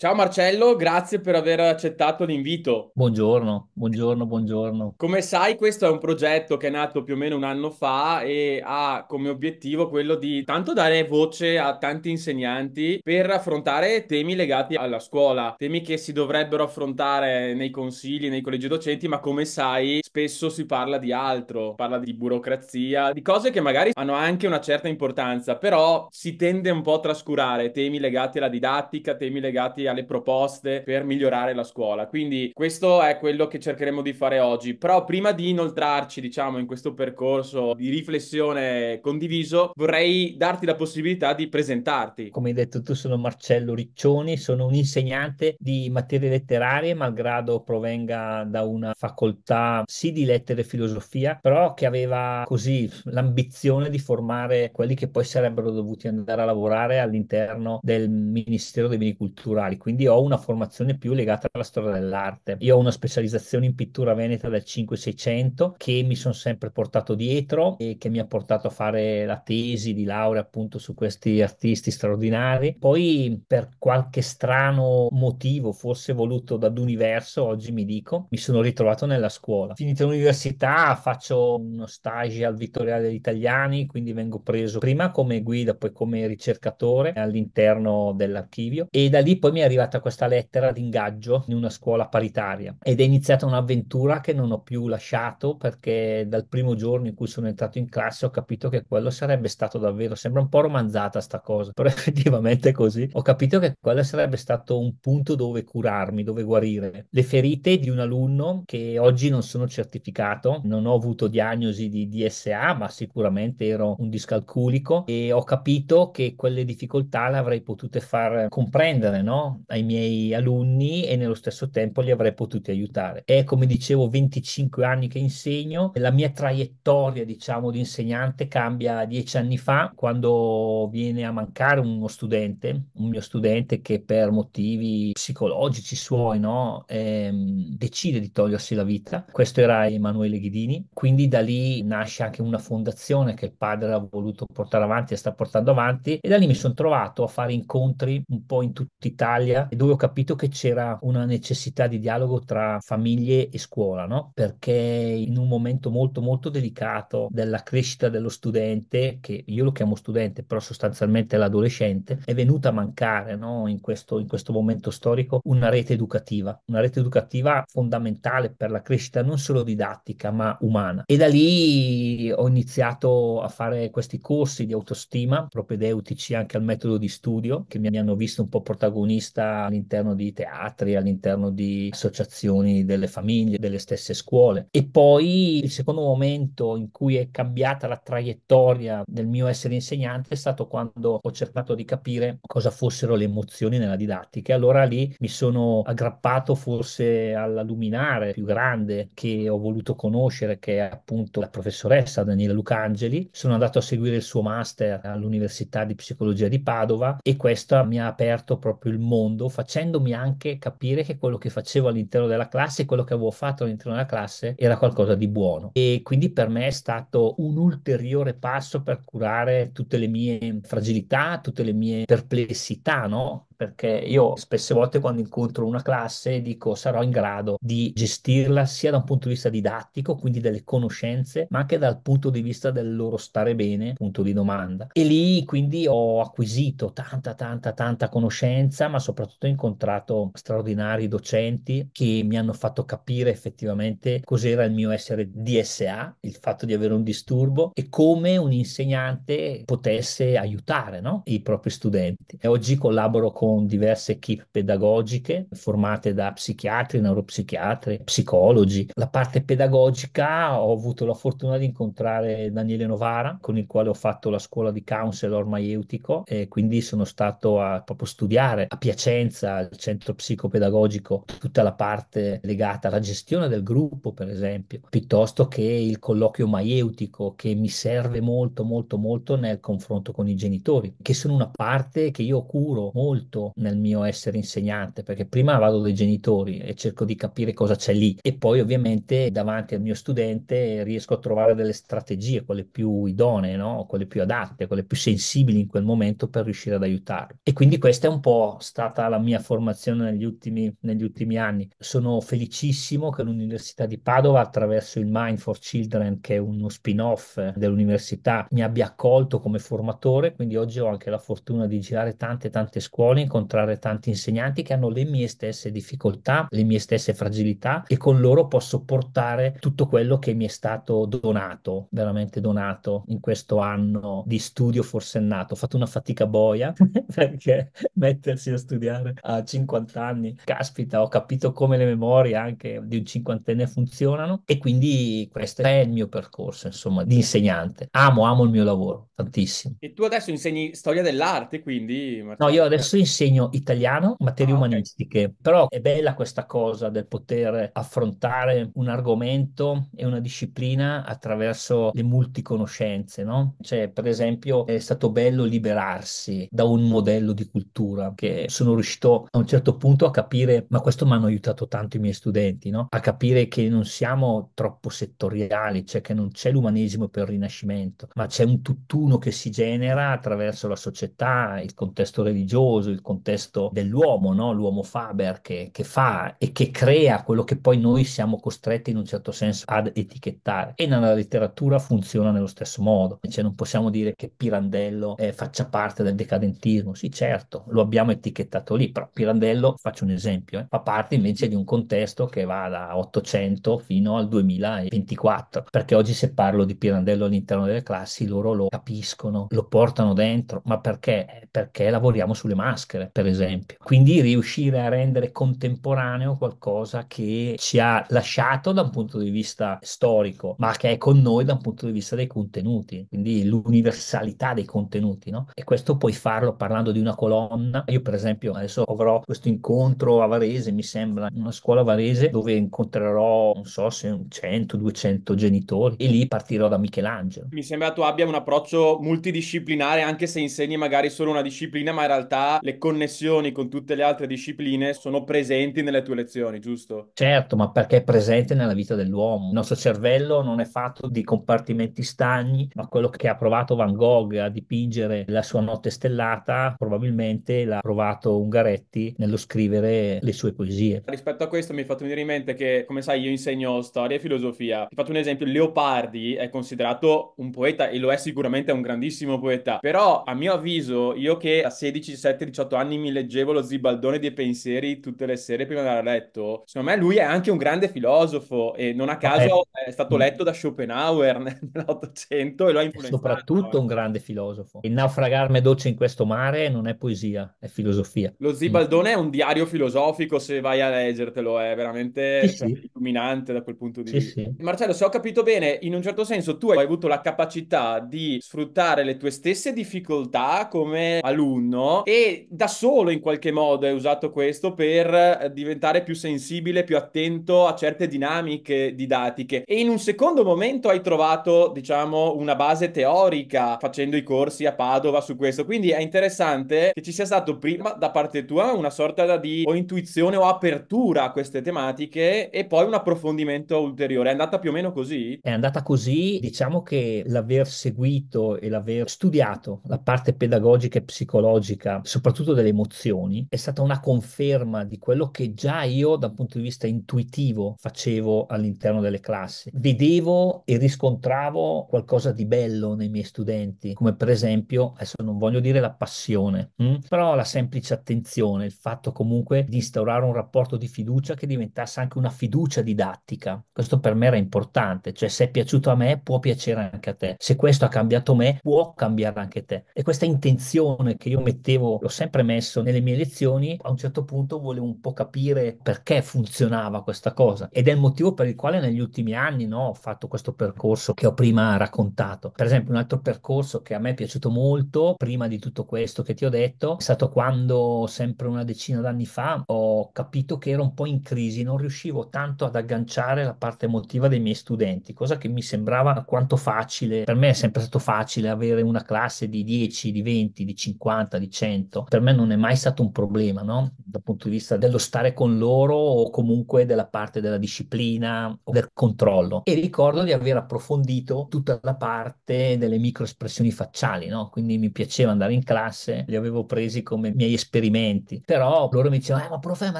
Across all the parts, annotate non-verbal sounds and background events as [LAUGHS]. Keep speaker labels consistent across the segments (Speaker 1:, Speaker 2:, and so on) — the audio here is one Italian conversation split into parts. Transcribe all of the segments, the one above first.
Speaker 1: Ciao Marcello, grazie per aver accettato l'invito.
Speaker 2: Buongiorno, buongiorno, buongiorno.
Speaker 1: Come sai, questo è un progetto che è nato più o meno un anno fa e ha come obiettivo quello di tanto dare voce a tanti insegnanti per affrontare temi legati alla scuola, temi che si dovrebbero affrontare nei consigli, nei collegi docenti, ma come sai, spesso si parla di altro, parla di burocrazia, di cose che magari hanno anche una certa importanza, però si tende un po' a trascurare temi legati alla didattica, temi legati alle proposte per migliorare la scuola. Quindi questo è quello che cercheremo di fare oggi. Però prima di inoltrarci, diciamo, in questo percorso di riflessione condiviso, vorrei darti la possibilità di presentarti.
Speaker 2: Come hai detto tu, sono Marcello Riccioni, sono un insegnante di materie letterarie, malgrado provenga da una facoltà sì di lettere e filosofia, però che aveva così l'ambizione di formare quelli che poi sarebbero dovuti andare a lavorare all'interno del Ministero dei Beni Culturali quindi ho una formazione più legata alla storia dell'arte. Io ho una specializzazione in pittura veneta del 5-600 che mi sono sempre portato dietro e che mi ha portato a fare la tesi di laurea appunto su questi artisti straordinari. Poi per qualche strano motivo, forse voluto dall'universo, oggi mi dico, mi sono ritrovato nella scuola. Finita l'università faccio uno stage al Vittoriale degli Italiani, quindi vengo preso prima come guida, poi come ricercatore all'interno dell'archivio e da lì poi mi è arrivata questa lettera d'ingaggio in una scuola paritaria ed è iniziata un'avventura che non ho più lasciato perché dal primo giorno in cui sono entrato in classe ho capito che quello sarebbe stato davvero, sembra un po' romanzata sta cosa, però [LAUGHS] effettivamente è così. Ho capito che quello sarebbe stato un punto dove curarmi, dove guarire. Le ferite di un alunno che oggi non sono certificato, non ho avuto diagnosi di DSA, ma sicuramente ero un discalculico e ho capito che quelle difficoltà le avrei potute far comprendere, no? ai miei alunni e nello stesso tempo li avrei potuti aiutare. È come dicevo 25 anni che insegno, la mia traiettoria diciamo di insegnante cambia dieci anni fa quando viene a mancare uno studente, un mio studente che per motivi psicologici suoi no, ehm, decide di togliersi la vita. Questo era Emanuele Ghidini, quindi da lì nasce anche una fondazione che il padre ha voluto portare avanti e sta portando avanti e da lì mi sono trovato a fare incontri un po' in tutta Italia Italia dove ho capito che c'era una necessità di dialogo tra famiglie e scuola, no? Perché in un momento molto molto delicato della crescita dello studente, che io lo chiamo studente, però sostanzialmente l'adolescente, è venuta a mancare no? in, questo, in questo momento storico una rete educativa, una rete educativa fondamentale per la crescita non solo didattica ma umana. E da lì ho iniziato a fare questi corsi di autostima propedeutici anche al metodo di studio che mi hanno visto un po' protagonista vista all'interno di teatri, all'interno di associazioni delle famiglie, delle stesse scuole. E poi il secondo momento in cui è cambiata la traiettoria del mio essere insegnante è stato quando ho cercato di capire cosa fossero le emozioni nella didattica. Allora lì mi sono aggrappato forse alla luminare più grande che ho voluto conoscere, che è appunto la professoressa Daniela Lucangeli. Sono andato a seguire il suo master all'Università di Psicologia di Padova e questo mi ha aperto proprio il mondo mondo, facendomi anche capire che quello che facevo all'interno della classe, quello che avevo fatto all'interno della classe era qualcosa di buono. E quindi per me è stato un ulteriore passo per curare tutte le mie fragilità, tutte le mie perplessità, no? perché io spesse volte quando incontro una classe dico sarò in grado di gestirla sia da un punto di vista didattico, quindi delle conoscenze, ma anche dal punto di vista del loro stare bene, punto di domanda. E lì quindi ho acquisito tanta, tanta, tanta conoscenza, ma soprattutto ho incontrato straordinari docenti che mi hanno fatto capire effettivamente cos'era il mio essere DSA, il fatto di avere un disturbo e come un insegnante potesse aiutare no? i propri studenti. E oggi collaboro con con diverse equip pedagogiche formate da psichiatri, neuropsichiatri, psicologi. La parte pedagogica ho avuto la fortuna di incontrare Daniele Novara, con il quale ho fatto la scuola di counselor maieutico e quindi sono stato a proprio studiare a Piacenza, al centro psicopedagogico, tutta la parte legata alla gestione del gruppo, per esempio, piuttosto che il colloquio maieutico che mi serve molto molto molto nel confronto con i genitori, che sono una parte che io curo molto tanto nel mio essere insegnante, perché prima vado dai genitori e cerco di capire cosa c'è lì e poi ovviamente davanti al mio studente riesco a trovare delle strategie, quelle più idonee, no? quelle più adatte, quelle più sensibili in quel momento per riuscire ad aiutarlo. E quindi questa è un po' stata la mia formazione negli ultimi, negli ultimi anni. Sono felicissimo che l'Università di Padova attraverso il Mind for Children, che è uno spin-off dell'università, mi abbia accolto come formatore, quindi oggi ho anche la fortuna di girare tante tante scuole incontrare tanti insegnanti che hanno le mie stesse difficoltà, le mie stesse fragilità e con loro posso portare tutto quello che mi è stato donato, veramente donato in questo anno di studio forsennato. Ho fatto una fatica boia [LAUGHS] perché mettersi a studiare a 50 anni, caspita, ho capito come le memorie anche di un cinquantenne funzionano e quindi questo è il mio percorso, insomma, di insegnante. Amo, amo il mio lavoro tantissimo.
Speaker 1: E tu adesso insegni storia dell'arte, quindi... Martino.
Speaker 2: No, io adesso insegno segno italiano, materie ah, umanistiche. Okay. Però è bella questa cosa del poter affrontare un argomento e una disciplina attraverso le multiconoscenze, no? Cioè, per esempio, è stato bello liberarsi da un modello di cultura che sono riuscito a un certo punto a capire, ma questo mi hanno aiutato tanto i miei studenti, no? A capire che non siamo troppo settoriali, cioè che non c'è l'umanesimo per il Rinascimento, ma c'è un tutt'uno che si genera attraverso la società, il contesto religioso, il contesto dell'uomo, no? l'uomo Faber che, che, fa e che crea quello che poi noi siamo costretti in un certo senso ad etichettare. E nella letteratura funziona nello stesso modo, cioè non possiamo dire che Pirandello eh, faccia parte del decadentismo, sì certo, lo abbiamo etichettato lì, però Pirandello, faccio un esempio, eh, fa parte invece di un contesto che va da 800 fino al 2024, perché oggi se parlo di Pirandello all'interno delle classi loro lo capiscono, lo portano dentro, ma perché? Eh, perché lavoriamo sulle maschere lettere, per esempio. Quindi riuscire a rendere contemporaneo qualcosa che ci ha lasciato da un punto di vista storico, ma che è con noi da un punto di vista dei contenuti, quindi l'universalità dei contenuti, no? E questo puoi farlo parlando di una colonna. Io, per esempio, adesso avrò questo incontro a Varese, mi sembra, una scuola varese, dove incontrerò, non so se 100, 200 genitori, e lì partirò da Michelangelo. Mi sembra tu abbia
Speaker 1: un approccio multidisciplinare, anche se insegni magari solo una disciplina, ma in realtà le connessioni con tutte le altre discipline sono presenti nelle tue lezioni, giusto?
Speaker 2: Certo, ma perché è presente nella vita dell'uomo. Il nostro cervello non è fatto di compartimenti stagni, ma quello che ha provato Van Gogh a dipingere la sua notte stellata, probabilmente l'ha provato Ungaretti nello scrivere le sue poesie.
Speaker 1: Rispetto a questo mi è fatto venire in mente che, come sai, io insegno storia e filosofia. Ti faccio un esempio, Leopardi è considerato un poeta e lo è sicuramente, un grandissimo poeta, però a mio avviso io che a 16, 17, 18 18 anni mi leggevo lo zibaldone dei pensieri tutte le sere prima di andare a letto. Secondo me lui è anche un grande
Speaker 2: filosofo e non a caso ah, è... stato letto da Schopenhauer [LAUGHS] nell'Ottocento e lo ha influenzato. Soprattutto un grande filosofo. Il naufragarme dolce in questo mare non è poesia, è filosofia.
Speaker 1: Lo zibaldone mm. è un diario filosofico se vai a leggertelo, è veramente sì, cioè, sì. illuminante da quel punto di sì, vista. Marcello, se ho capito bene, in un certo senso tu hai avuto la capacità di sfruttare le tue stesse difficoltà come alunno e da solo in qualche modo hai usato questo per eh, diventare più sensibile, più attento a certe dinamiche didattiche e in un secondo momento hai trovato, diciamo, una base teorica facendo i corsi a Padova su questo. Quindi è interessante che ci sia stato prima da parte tua una sorta di o intuizione o apertura a queste tematiche e poi un approfondimento ulteriore. È andata più o meno così?
Speaker 2: È andata così, diciamo che l'aver seguito e l'aver studiato la parte pedagogica e psicologica, soprattutto soprattutto delle emozioni, è stata una conferma di quello che già io dal punto di vista intuitivo facevo all'interno delle classi. Vedevo e riscontravo qualcosa di bello nei miei studenti, come per esempio, adesso non voglio dire la passione, mh? Mm? però la semplice attenzione, il fatto comunque di instaurare un rapporto di fiducia che diventasse anche una fiducia didattica. Questo per me era importante, cioè se è piaciuto a me può piacere anche a te, se questo ha cambiato me può cambiare anche te. E questa intenzione che io mettevo, l'ho sempre sempre messo nelle mie lezioni, a un certo punto volevo un po' capire perché funzionava questa cosa ed è il motivo per il quale negli ultimi anni no, ho fatto questo percorso che ho prima raccontato. Per esempio un altro percorso che a me è piaciuto molto, prima di tutto questo che ti ho detto, è stato quando sempre una decina d'anni fa ho capito che ero un po' in crisi, non riuscivo tanto ad agganciare la parte emotiva dei miei studenti, cosa che mi sembrava alquanto facile. Per me è sempre stato facile avere una classe di 10, di 20, di 50, di 100. Per me me non è mai stato un problema, no? Dal punto di vista dello stare con loro o comunque della parte della disciplina o del controllo. E ricordo di aver approfondito tutta la parte delle microespressioni facciali, no? Quindi mi piaceva andare in classe, li avevo presi come miei esperimenti, però loro mi dicevano, eh, ma profe, ma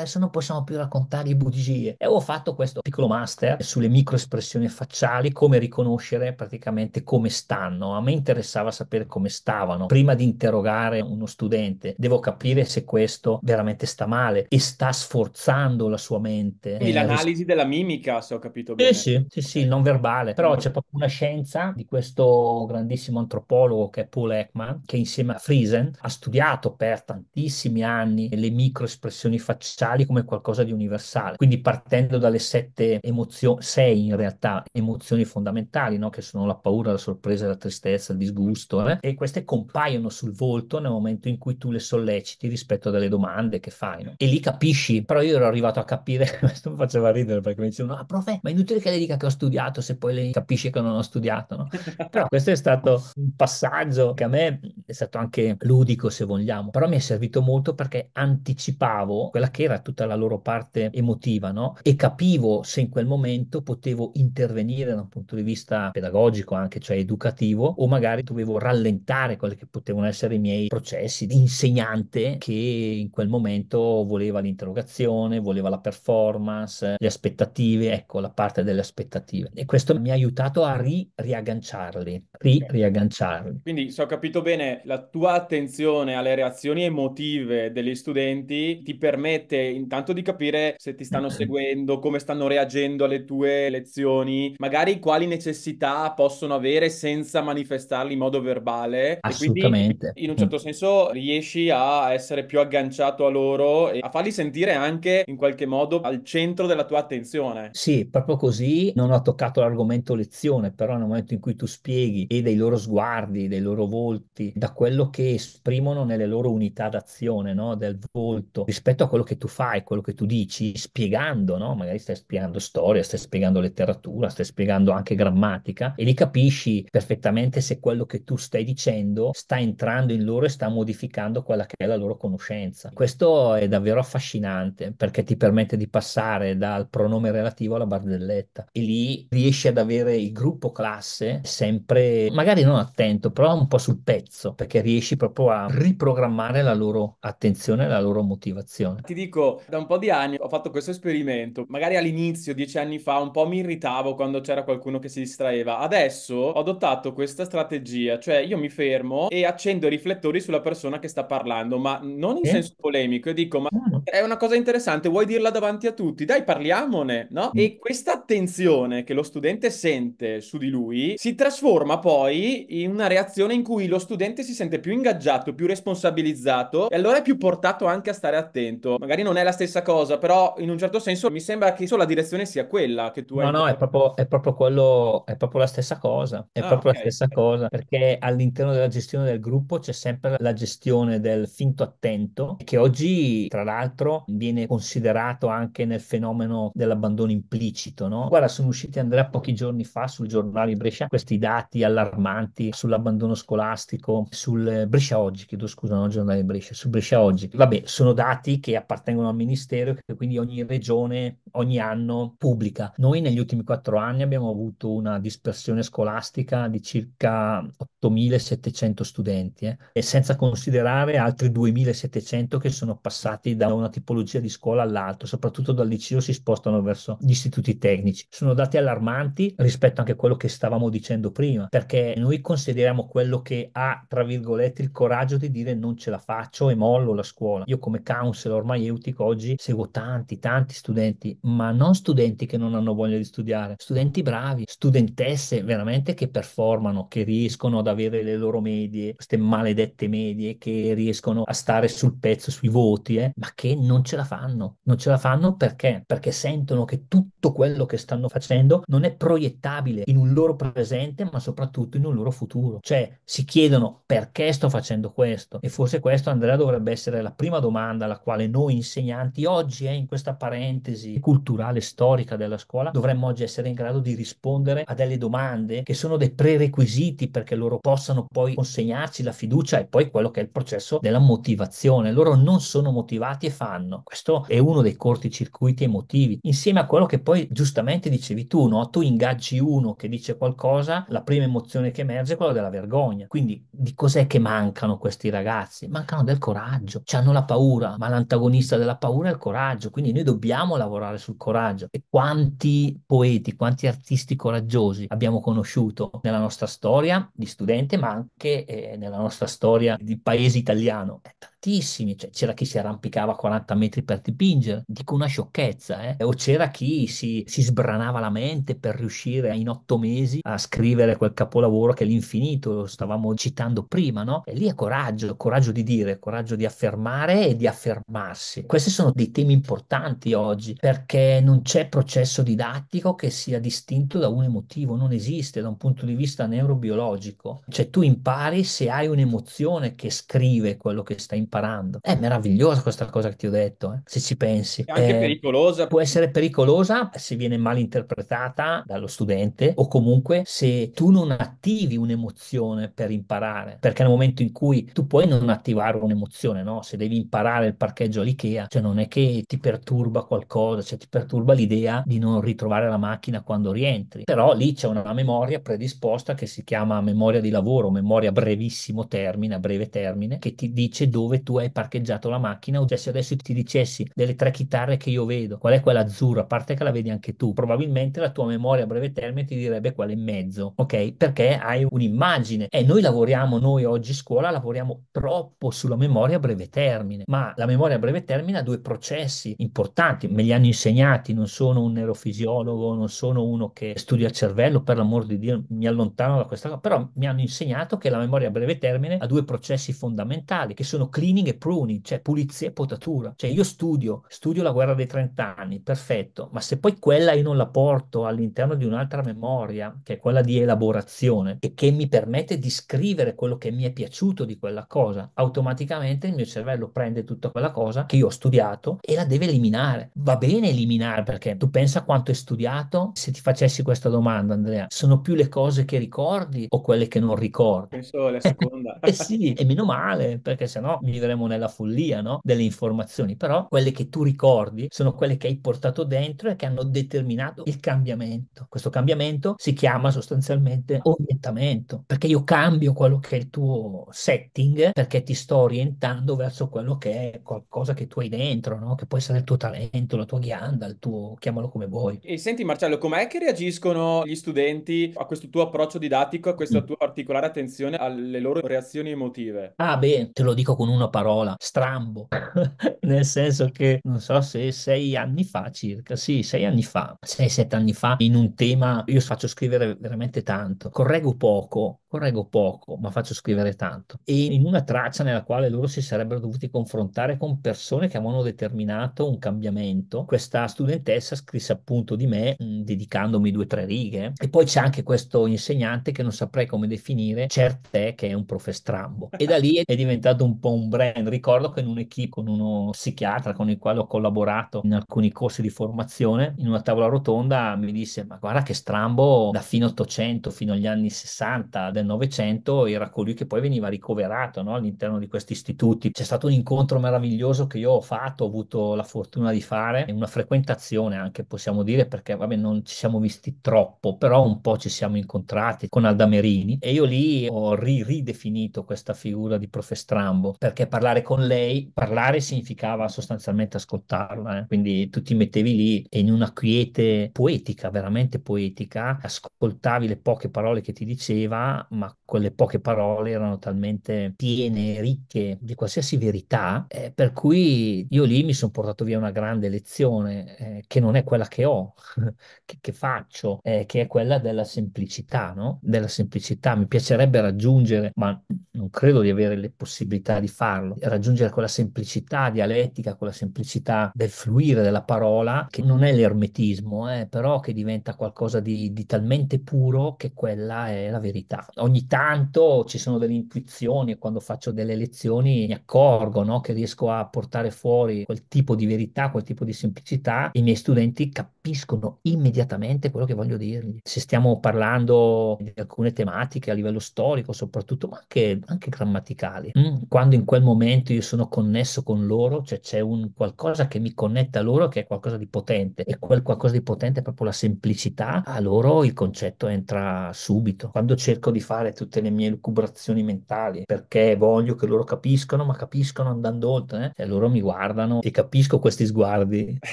Speaker 2: adesso non possiamo più raccontare i bugie. E ho fatto questo piccolo master sulle microespressioni facciali, come riconoscere praticamente come stanno. A me interessava sapere come stavano. Prima di interrogare uno studente, devo capire se questo veramente sta male e sta sforzando la sua mente. Quindi eh, l'analisi ris- della mimica, se ho capito bene. Eh sì, sì, sì, non verbale, però c'è proprio una scienza di questo grandissimo antropologo che è Paul Ekman, che insieme a Friesen ha studiato per tantissimi anni le microespressioni facciali come qualcosa di universale, quindi partendo dalle sette emozioni, sei in realtà emozioni fondamentali, no? che sono la paura, la sorpresa, la tristezza, il disgusto, eh? e queste compaiono sul volto nel momento in cui tu le sollevi solleciti rispetto a delle domande che fai. No? E lì capisci, però io ero arrivato a capire, [LAUGHS] questo mi faceva ridere perché mi dicevano, ah profe, ma è inutile che le dica che ho studiato se poi lei capisce che non ho studiato. No? [LAUGHS] però questo è stato un passaggio che a me è stato anche ludico se vogliamo, però mi è servito molto perché anticipavo quella che era tutta la loro parte emotiva no? e capivo se in quel momento potevo intervenire da un punto di vista pedagogico anche, cioè educativo, o magari dovevo rallentare quelli che potevano essere i miei processi di insegnante cantante che in quel momento voleva l'interrogazione, voleva la performance, le aspettative, ecco la parte delle aspettative. E questo mi ha aiutato a ri- riagganciarli, ri- riagganciarli.
Speaker 1: Quindi se ho capito bene, la tua attenzione alle reazioni emotive degli studenti ti permette intanto di capire se ti stanno [CLEARS THROAT] seguendo, come stanno reagendo alle tue lezioni, magari quali necessità possono avere senza manifestarli in modo verbale. Assolutamente. in un certo senso riesci a a essere più agganciato a loro e a farli sentire anche in qualche modo al centro della tua attenzione.
Speaker 2: Sì, proprio così. Non ho toccato l'argomento lezione, però nel momento in cui tu spieghi e dei loro sguardi, dei loro volti, da quello che esprimono nelle loro unità d'azione, no? del volto, rispetto a quello che tu fai, quello che tu dici, spiegando, no? magari stai spiegando storia, stai spiegando letteratura, stai spiegando anche grammatica e li capisci perfettamente se quello che tu stai dicendo sta entrando in loro e sta modificando quella che è la loro conoscenza. Questo è davvero affascinante perché ti permette di passare dal pronome relativo alla barzelletta e lì riesci ad avere il gruppo classe sempre, magari non attento, però un po' sul pezzo perché riesci proprio a riprogrammare la loro attenzione e la loro motivazione.
Speaker 1: Ti dico, da un po' di anni ho fatto questo esperimento, magari all'inizio, dieci anni fa, un po' mi irritavo quando c'era qualcuno che si distraeva. Adesso ho adottato questa strategia, cioè io mi fermo e accendo i riflettori sulla persona che sta parlando parlando, ma non in eh? senso polemico, io dico, ma ah, è una cosa interessante, vuoi dirla davanti a tutti? Dai, parliamone, no? Mm. E questa attenzione che lo studente sente su di lui si trasforma poi in una reazione in cui lo studente si sente più ingaggiato, più responsabilizzato e allora è più portato anche a stare attento. Magari non è la stessa cosa, però in un certo senso mi sembra che solo la direzione sia quella che
Speaker 2: tu no, hai. No, no, è proprio, è proprio quello, è proprio la stessa cosa, è ah, proprio okay. la stessa cosa, perché all'interno della gestione del gruppo c'è sempre la gestione del finto attento, che oggi tra l'altro viene considerato anche nel fenomeno dell'abbandono implicito. No? Guarda, sono usciti Andrea pochi giorni fa sul giornale di Brescia questi dati allarmanti sull'abbandono scolastico, sul Brescia Oggi, chiedo scusa, non giornale di Brescia, su Brescia Oggi. Vabbè, sono dati che appartengono al Ministero e che quindi ogni regione ogni anno pubblica. Noi negli ultimi quattro anni abbiamo avuto una dispersione scolastica di circa 8.700 studenti eh? e senza considerare altri altri 2700 che sono passati da una tipologia di scuola all'altra, soprattutto dal liceo si spostano verso gli istituti tecnici. Sono dati allarmanti rispetto anche a quello che stavamo dicendo prima, perché noi consideriamo quello che ha, tra virgolette, il coraggio di dire non ce la faccio e mollo la scuola. Io come counselor maieutico oggi seguo tanti, tanti studenti, ma non studenti che non hanno voglia di studiare, studenti bravi, studentesse veramente che performano, che riescono ad avere le loro medie, queste maledette medie, che riescono riescono a stare sul pezzo, sui voti, eh, ma che non ce la fanno. Non ce la fanno perché? Perché sentono che tutto quello che stanno facendo non è proiettabile in un loro presente, ma soprattutto in un loro futuro. Cioè si chiedono perché sto facendo questo e forse questo Andrea dovrebbe essere la prima domanda alla quale noi insegnanti oggi eh, in questa parentesi culturale storica della scuola dovremmo oggi essere in grado di rispondere a delle domande che sono dei prerequisiti perché loro possano poi consegnarci la fiducia e poi quello che è il processo della della motivazione, loro non sono motivati e fanno. Questo è uno dei corticircuiti emotivi, insieme a quello che poi giustamente dicevi tu, no? tu ingaggi uno che dice qualcosa, la prima emozione che emerge è quella della vergogna. Quindi di cos'è che mancano questi ragazzi? Mancano del coraggio, cioè hanno la paura, ma l'antagonista della paura è il coraggio, quindi noi dobbiamo lavorare sul coraggio. E quanti poeti, quanti artisti coraggiosi abbiamo conosciuto nella nostra storia di studente, ma anche eh, nella nostra storia di paese italiano? mano, è tantissimi, cioè, c'era chi si arrampicava a 40 metri per dipingere, dico una sciocchezza, eh? o c'era chi si, si, sbranava la mente per riuscire in otto mesi a scrivere quel capolavoro che è l'infinito, lo stavamo citando prima, no? E lì è coraggio, coraggio di dire, coraggio di affermare e di affermarsi. Questi sono dei temi importanti oggi perché non c'è processo didattico che sia distinto da un emotivo, non esiste da un punto di vista neurobiologico. Cioè tu impari se hai un'emozione che scrive quello che stai imparando. È meravigliosa questa cosa che ti ho detto, eh, se ci pensi. È anche eh, pericolosa. Può essere pericolosa se viene mal interpretata dallo studente o comunque se tu non attivi un'emozione per imparare, perché nel momento in cui tu puoi non attivare un'emozione, no? se devi imparare il parcheggio all'IKEA, cioè non è che ti perturba qualcosa, cioè ti perturba l'idea di non ritrovare la macchina quando rientri, però lì c'è una memoria predisposta che si chiama memoria di lavoro, memoria brevissimo termine, a breve termine, che ti dice dove tu hai parcheggiato la macchina o già se adesso ti dicessi delle tre chitarre che io vedo, qual è quella azzurra, a parte che la vedi anche tu, probabilmente la tua memoria a breve termine ti direbbe quella in mezzo, ok? Perché hai un'immagine e noi lavoriamo, noi oggi scuola lavoriamo troppo sulla memoria a breve termine, ma la memoria a breve termine ha due processi importanti, me li hanno insegnati, non sono un neurofisiologo, non sono uno che studia il cervello, per l'amor di Dio mi allontano da questa cosa, però mi hanno insegnato che la memoria a breve termine ha due processi fondamentali fondamentali che sono cleaning e pruning, cioè pulizia e potatura. Cioè io studio, studio la guerra dei trent'anni, perfetto, ma se poi quella io non la porto all'interno di un'altra memoria, che è quella di elaborazione, e che mi permette di scrivere quello che mi è piaciuto di quella cosa, automaticamente il mio cervello prende tutta quella cosa che io ho studiato e la deve eliminare. Va bene eliminare perché tu pensa quanto hai studiato, se ti facessi questa domanda Andrea, sono più le cose che ricordi o quelle che non ricordi? Penso la seconda. [LAUGHS] eh sì, e meno male, perché perché sennò vivremo nella follia no? delle informazioni, però quelle che tu ricordi sono quelle che hai portato dentro e che hanno determinato il cambiamento. Questo cambiamento si chiama sostanzialmente orientamento, perché io cambio quello che è il tuo setting, perché ti sto orientando verso quello che è qualcosa che tu hai dentro, no? che può essere il tuo talento, la tua ghianda, il tuo, chiamalo come vuoi.
Speaker 1: E senti Marcello, com'è che reagiscono gli studenti a questo tuo approccio didattico, a questa mm. tua particolare attenzione alle loro reazioni emotive?
Speaker 2: Ah beh, te lo lo dico con una parola, strambo, [LAUGHS] nel senso che non so se sei anni fa circa, sì, sei anni fa, sei, sette anni fa, in un tema, io faccio scrivere veramente tanto, correggo poco, correggo poco, ma faccio scrivere tanto, e in una traccia nella quale loro si sarebbero dovuti confrontare con persone che avevano determinato un cambiamento, questa studentessa scrisse appunto di me, mm, dedicandomi due o tre righe, e poi c'è anche questo insegnante che non saprei come definire, certe che è un profe strambo, e da lì è diventato diventato un po' un brand. Ricordo che in un'equipe con uno psichiatra con il quale ho collaborato in alcuni corsi di formazione, in una tavola rotonda mi disse ma guarda che Strambo da fine 800 fino agli anni 60 del Novecento, era colui che poi veniva ricoverato no? all'interno di questi istituti. C'è stato un incontro meraviglioso che io ho fatto, ho avuto la fortuna di fare e una frequentazione anche possiamo dire perché vabbè non ci siamo visti troppo, però un po' ci siamo incontrati con Aldamerini e io lì ho ri- ridefinito questa figura di prof. Strambo Rambo, perché parlare con lei, parlare significava sostanzialmente ascoltarla, eh? quindi tu ti mettevi lì e in una quiete poetica, veramente poetica, ascoltavi le poche parole che ti diceva, ma quelle poche parole erano talmente piene, ricche di qualsiasi verità, eh, per cui io lì mi sono portato via una grande lezione eh, che non è quella che ho, [LAUGHS] che, che, faccio, eh, che è quella della semplicità, no? Della semplicità. Mi piacerebbe raggiungere, ma non credo di avere le possibilità possibilità di farlo, raggiungere quella semplicità dialettica, quella semplicità del fluire della parola, che non è l'ermetismo, eh, però che diventa qualcosa di, di talmente puro che quella è la verità. Ogni tanto ci sono delle intuizioni e quando faccio delle lezioni mi accorgo no, che riesco a portare fuori quel tipo di verità, quel tipo di semplicità, i miei studenti capiscono immediatamente quello che voglio dirgli. Se stiamo parlando di alcune tematiche a livello storico soprattutto, ma anche, anche grammaticali, mm, quando in quel momento io sono connesso con loro, cioè c'è un qualcosa che mi connette a loro che è qualcosa di potente e quel qualcosa di potente è proprio la semplicità, a loro il concetto entra subito. Quando cerco di fare tutte le mie lucubrazioni mentali perché voglio che loro capiscano, ma capiscono andando oltre, eh? e loro mi guardano e capisco questi sguardi, eh,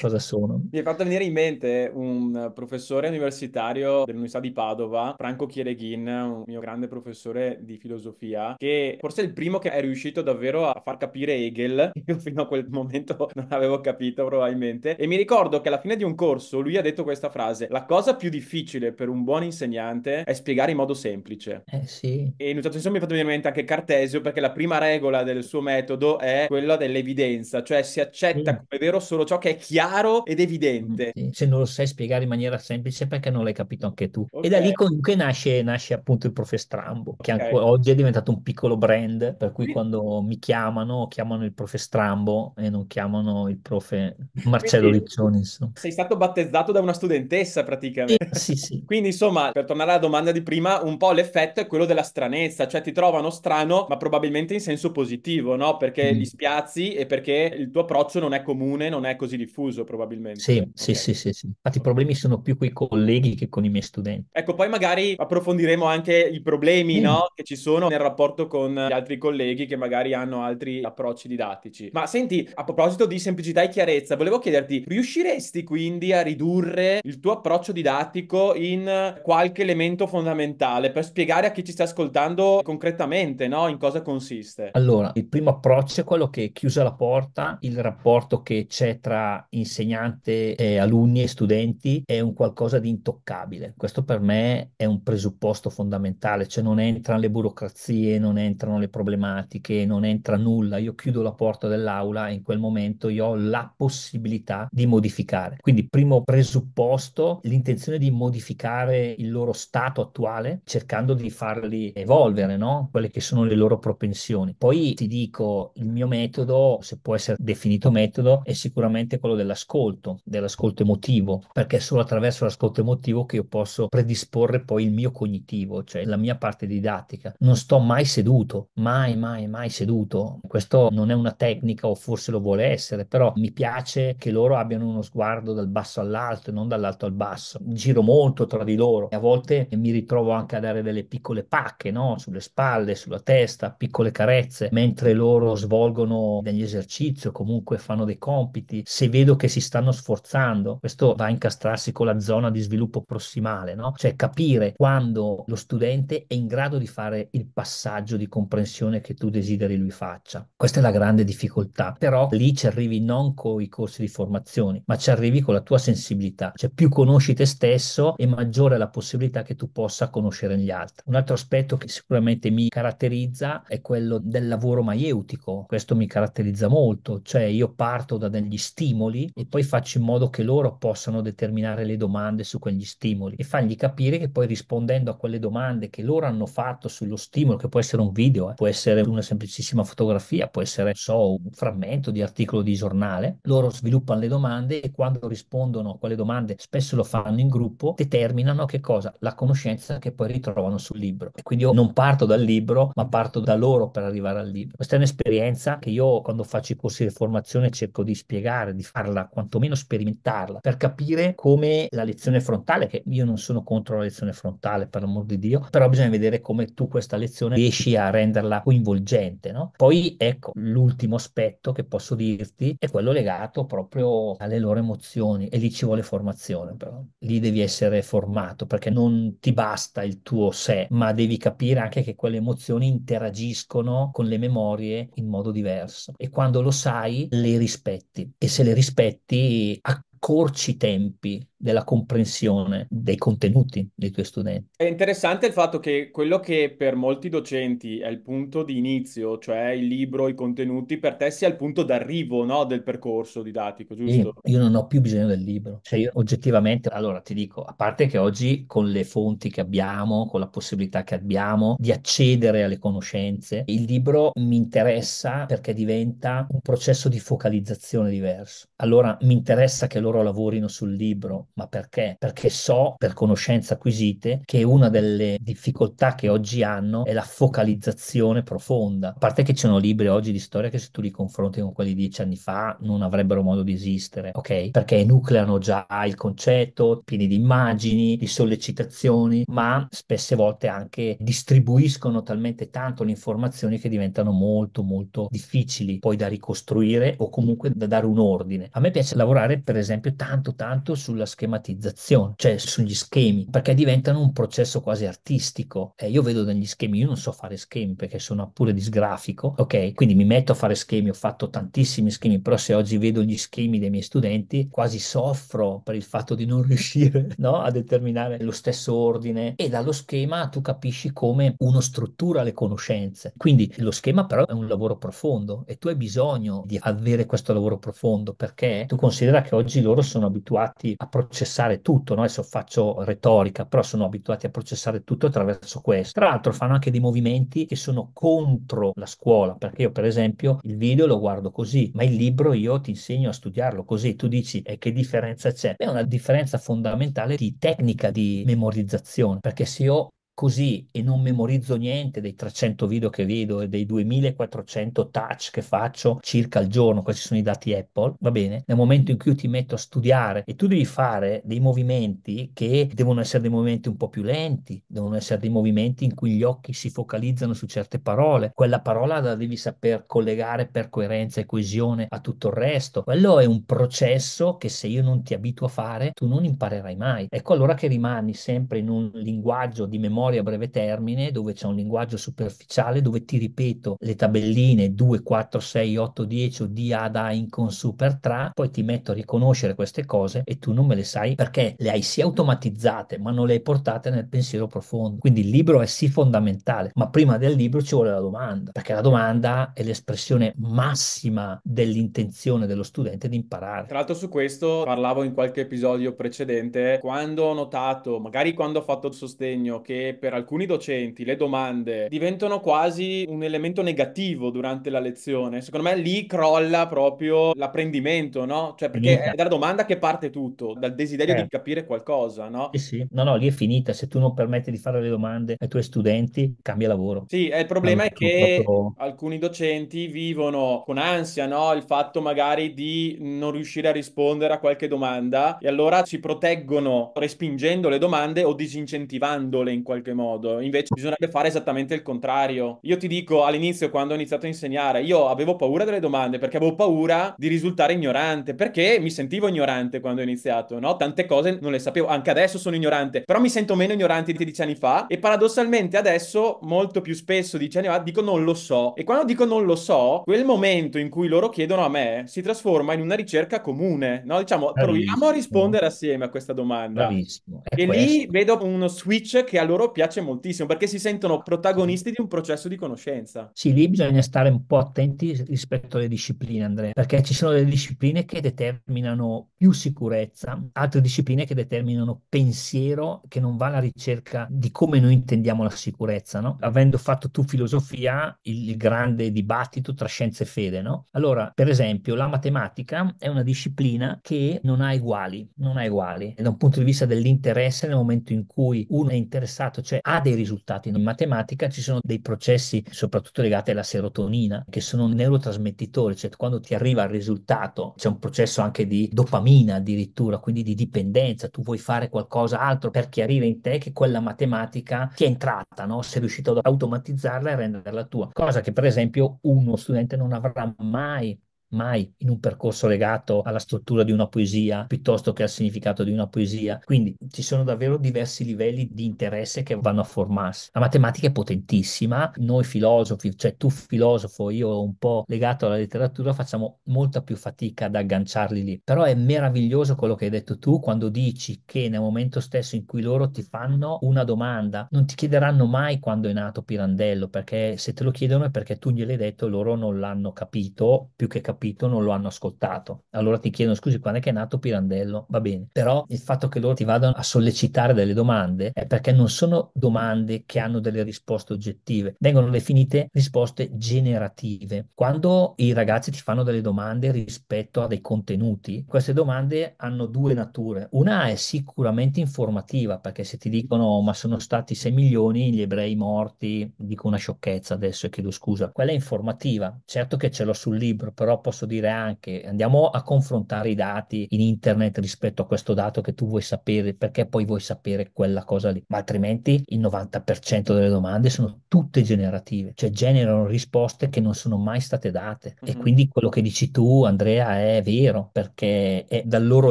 Speaker 2: cosa sono.
Speaker 1: mi è fatto venire in mente un professore universitario dell'Università di Padova, Franco Chiereghin, un mio grande professore di filosofia, che forse è il primo che è riuscito riuscito davvero a far capire Hegel. [LAUGHS] Io fino a quel momento non avevo capito probabilmente. E mi ricordo che alla fine di un corso lui ha detto questa frase. La cosa più difficile per un buon insegnante è spiegare in modo semplice.
Speaker 2: Eh sì.
Speaker 1: E in un certo senso mi ha fatto venire in mente anche Cartesio perché la prima regola del suo metodo è quella dell'evidenza, cioè si accetta
Speaker 2: sì. Mm. come vero solo ciò che è chiaro ed evidente. Mm, sì. Se non lo sai spiegare in maniera semplice perché non l'hai capito anche tu. Okay. E da lì comunque nasce, nasce appunto il prof Strambo, che okay. anche oggi è diventato un piccolo brand, per cui quando quando mi chiamano, chiamano il prof Strambo e non chiamano il prof [LAUGHS] Marcello Quindi, Riccioni. Insomma. Sei stato battezzato da una studentessa praticamente. Eh, sì, sì. [LAUGHS]
Speaker 1: Quindi insomma, per tornare alla domanda di prima, un po' l'effetto è quello della stranezza, cioè ti trovano strano, ma probabilmente in senso positivo, no? Perché mm. li spiazzi e perché il tuo approccio non è comune, non è così diffuso probabilmente. Sì,
Speaker 2: okay. sì, sì, sì, sì. Infatti i problemi sono più con i colleghi che con i miei studenti.
Speaker 1: Ecco, poi magari approfondiremo anche i problemi, mm. no? Che ci sono nel rapporto con gli altri colleghi che che magari hanno altri approcci didattici. Ma senti, a proposito di semplicità e chiarezza, volevo chiederti, riusciresti quindi a ridurre il tuo approccio didattico in qualche elemento fondamentale per spiegare a chi ci sta ascoltando concretamente, no? In cosa consiste? Allora,
Speaker 2: il primo approccio è quello che chiusa la porta, il rapporto che c'è tra insegnante e alunni e studenti è un qualcosa di intoccabile. Questo per me è un presupposto fondamentale, cioè non entrano le burocrazie, non entrano le problematiche che non entra nulla, io chiudo la porta dell'aula e in quel momento io ho la possibilità di modificare. Quindi primo presupposto, l'intenzione di modificare il loro stato attuale cercando di farli evolvere, no? quelle che sono le loro propensioni. Poi ti dico, il mio metodo, se può essere definito metodo, è sicuramente quello dell'ascolto, dell'ascolto emotivo, perché è solo attraverso l'ascolto emotivo che io posso predisporre poi il mio cognitivo, cioè la mia parte didattica. Non sto mai seduto, mai, mai, mai mai seduto. Questo non è una tecnica o forse lo vuole essere, però mi piace che loro abbiano uno sguardo dal basso all'alto e non dall'alto al basso. Giro molto tra di loro e a volte mi ritrovo anche a dare delle piccole pacche no? sulle spalle, sulla testa, piccole carezze, mentre loro svolgono degli esercizi o comunque fanno dei compiti. Se vedo che si stanno sforzando, questo va a incastrarsi con la zona di sviluppo prossimale, no? cioè capire quando lo studente è in grado di fare il passaggio di comprensione che tu desideri desideri lui faccia. Questa è la grande difficoltà, però lì ci arrivi non con i corsi di formazione, ma ci arrivi con la tua sensibilità, cioè più conosci te stesso e maggiore è la possibilità che tu possa conoscere gli altri. Un altro aspetto che sicuramente mi caratterizza è quello del lavoro maieutico, questo mi caratterizza molto, cioè io parto da degli stimoli e poi faccio in modo che loro possano determinare le domande su quegli stimoli e fargli capire che poi rispondendo a quelle domande che loro hanno fatto sullo stimolo, che può essere un video, eh, può essere una semplice semplicissima fotografia, può essere, so, un frammento di articolo di giornale. Loro sviluppano le domande e quando rispondono a quelle domande, spesso lo fanno in gruppo, determinano che cosa? La conoscenza che poi ritrovano sul libro. E quindi io non parto dal libro, ma parto da loro per arrivare al libro. Questa è un'esperienza che io quando faccio i corsi di formazione cerco di spiegare, di farla quantomeno sperimentarla, per capire come la lezione frontale, che io non sono contro la lezione frontale, per l'amor di Dio, però bisogna vedere come tu questa lezione riesci a renderla coinvolgente sicuramente. No? Poi ecco, l'ultimo aspetto che posso dirti è quello legato proprio alle loro emozioni e lì ci vuole formazione però. Lì devi essere formato perché non ti basta il tuo sé, ma devi capire anche che quelle emozioni interagiscono con le memorie in modo diverso e quando lo sai le rispetti e se le rispetti accorci i tempi della comprensione dei contenuti dei tuoi studenti.
Speaker 1: È interessante il fatto che quello che per molti docenti è il punto di inizio, cioè il libro, i contenuti, per te sia il punto d'arrivo no, del percorso
Speaker 2: didattico, giusto? Io, io, non ho più bisogno del libro. Cioè io oggettivamente, allora ti dico, a parte che oggi con le fonti che abbiamo, con la possibilità che abbiamo di accedere alle conoscenze, il libro mi interessa perché diventa un processo di focalizzazione diverso. Allora mi interessa che loro loro lavorino sul libro, ma perché? Perché so, per conoscenze acquisite, che una delle difficoltà che oggi hanno è la focalizzazione profonda. A parte che ci sono libri oggi di storia che se tu li confronti con quelli di dieci anni fa non avrebbero modo di esistere, ok? Perché nucleano già il concetto, pieni di immagini, di sollecitazioni, ma spesse volte anche distribuiscono talmente tanto le informazioni che diventano molto molto difficili poi da ricostruire o comunque da dare un ordine. A me piace lavorare per esempio esempio tanto tanto sulla schematizzazione, cioè sugli schemi, perché diventano un processo quasi artistico. Eh, io vedo negli schemi, io non so fare schemi perché sono pure disgrafico, ok? Quindi mi metto a fare schemi, ho fatto tantissimi schemi, però se oggi vedo gli schemi dei miei studenti quasi soffro per il fatto di non [LAUGHS] riuscire no? a determinare lo stesso ordine e dallo schema tu capisci come uno struttura le conoscenze. Quindi lo schema però è un lavoro profondo e tu hai bisogno di avere questo lavoro profondo perché tu considera che oggi loro sono abituati a processare tutto, no? adesso faccio retorica, però sono abituati a processare tutto attraverso questo. Tra l'altro fanno anche dei movimenti che sono contro la scuola, perché io per esempio il video lo guardo così, ma il libro io ti insegno a studiarlo così, tu dici e eh, che differenza c'è? È una differenza fondamentale di tecnica di memorizzazione, perché se io così e non memorizzo niente dei 300 video che vedo e dei 2400 touch che faccio circa al giorno, questi sono i dati Apple, va bene? Nel momento in cui io ti metto a studiare e tu devi fare dei movimenti che devono essere dei movimenti un po' più lenti, devono essere dei movimenti in cui gli occhi si focalizzano su certe parole, quella parola la devi saper collegare per coerenza e coesione a tutto il resto, quello è un processo che se io non ti abituo a fare tu non imparerai mai. Ecco allora che rimani sempre in un linguaggio di memoria memoria a breve termine, dove c'è un linguaggio superficiale, dove ti ripeto le tabelline 2, 4, 6, 8, 10 o di ad a in con super tra, poi ti metto a riconoscere queste cose e tu non me le sai perché le hai sì automatizzate, ma non le hai portate nel pensiero profondo. Quindi il libro è sì fondamentale, ma prima del libro ci vuole la domanda, perché la domanda è l'espressione massima dell'intenzione dello studente di imparare. Tra
Speaker 1: l'altro su questo parlavo in qualche episodio precedente, quando ho notato, magari quando ho fatto il sostegno, che per alcuni docenti le domande diventano quasi un elemento negativo durante la lezione, secondo me lì crolla proprio l'apprendimento, no? Cioè, perché finita. è dalla domanda che parte tutto, dal desiderio eh. di capire qualcosa, no?
Speaker 2: Sì, sì. No, no, lì è finita. Se tu non permetti di fare le domande ai tuoi studenti, cambia lavoro. Sì, il problema allora, è che proprio...
Speaker 1: alcuni docenti vivono con ansia, no? Il fatto magari di non riuscire a rispondere a qualche domanda e allora si proteggono respingendo le domande o disincentivandole in qualche modo qualche modo. Invece bisognerebbe fare esattamente il contrario. Io ti dico all'inizio, quando ho iniziato a insegnare, io avevo paura delle domande perché avevo paura di risultare ignorante, perché mi sentivo ignorante quando ho iniziato, no? Tante cose non le sapevo, anche adesso sono ignorante, però mi sento meno ignorante di dieci anni fa e paradossalmente adesso molto più spesso dieci anni fa dico non lo so. E quando dico non lo so, quel momento in cui loro chiedono a me si trasforma in una ricerca comune, no? Diciamo, Bravissimo. proviamo a rispondere assieme a questa domanda. E questo. lì vedo uno switch che a loro piace moltissimo perché si sentono protagonisti di un processo di conoscenza.
Speaker 2: Sì, lì bisogna stare un po' attenti rispetto alle discipline, Andrea, perché ci sono delle discipline che determinano più sicurezza, altre discipline che determinano pensiero che non va alla ricerca di come noi intendiamo la sicurezza, no? Avendo fatto tu filosofia, il grande dibattito tra scienza e fede, no? Allora, per esempio, la matematica è una disciplina che non ha uguali, non ha uguali. E da un punto di vista dell'interesse, nel momento in cui uno è interessato a cioè ha dei risultati. In matematica ci sono dei processi soprattutto legati alla serotonina che sono neurotrasmettitori, cioè quando ti arriva il risultato c'è un processo anche di dopamina addirittura, quindi di dipendenza, tu vuoi fare qualcosa altro per chiarire in te che quella matematica ti è entrata, no? sei riuscito ad automatizzarla e renderla tua, cosa che per esempio uno studente non avrà mai mai in un percorso legato alla struttura di una poesia piuttosto che al significato di una poesia. Quindi ci sono davvero diversi livelli di interesse che vanno a formarsi. La matematica è potentissima, noi filosofi, cioè tu filosofo, io un po' legato alla letteratura, facciamo molta più fatica ad agganciarli lì. Però è meraviglioso quello che hai detto tu quando dici che nel momento stesso in cui loro ti fanno una domanda, non ti chiederanno mai quando è nato Pirandello, perché se te lo chiedono è perché tu gliel'hai detto e loro non l'hanno capito più che capito capito, non lo hanno ascoltato. Allora ti chiedono scusi, quando è che è nato Pirandello? Va bene, però il fatto che loro ti vadano a sollecitare delle domande è perché non sono domande che hanno delle risposte oggettive, vengono definite risposte generative. Quando i ragazzi ti fanno delle domande rispetto a dei contenuti, queste domande hanno due nature. Una è sicuramente informativa, perché se ti dicono oh, ma sono stati 6 milioni gli ebrei morti, dico una sciocchezza adesso e chiedo scusa, quella è informativa, certo che ce l'ho sul libro, però posso dire anche andiamo a confrontare i dati in internet rispetto a questo dato che tu vuoi sapere perché poi vuoi sapere quella cosa lì, ma altrimenti il 90% delle domande sono tutte generative, cioè generano risposte che non sono mai state date mm-hmm. e quindi quello che dici tu Andrea è vero perché è dal loro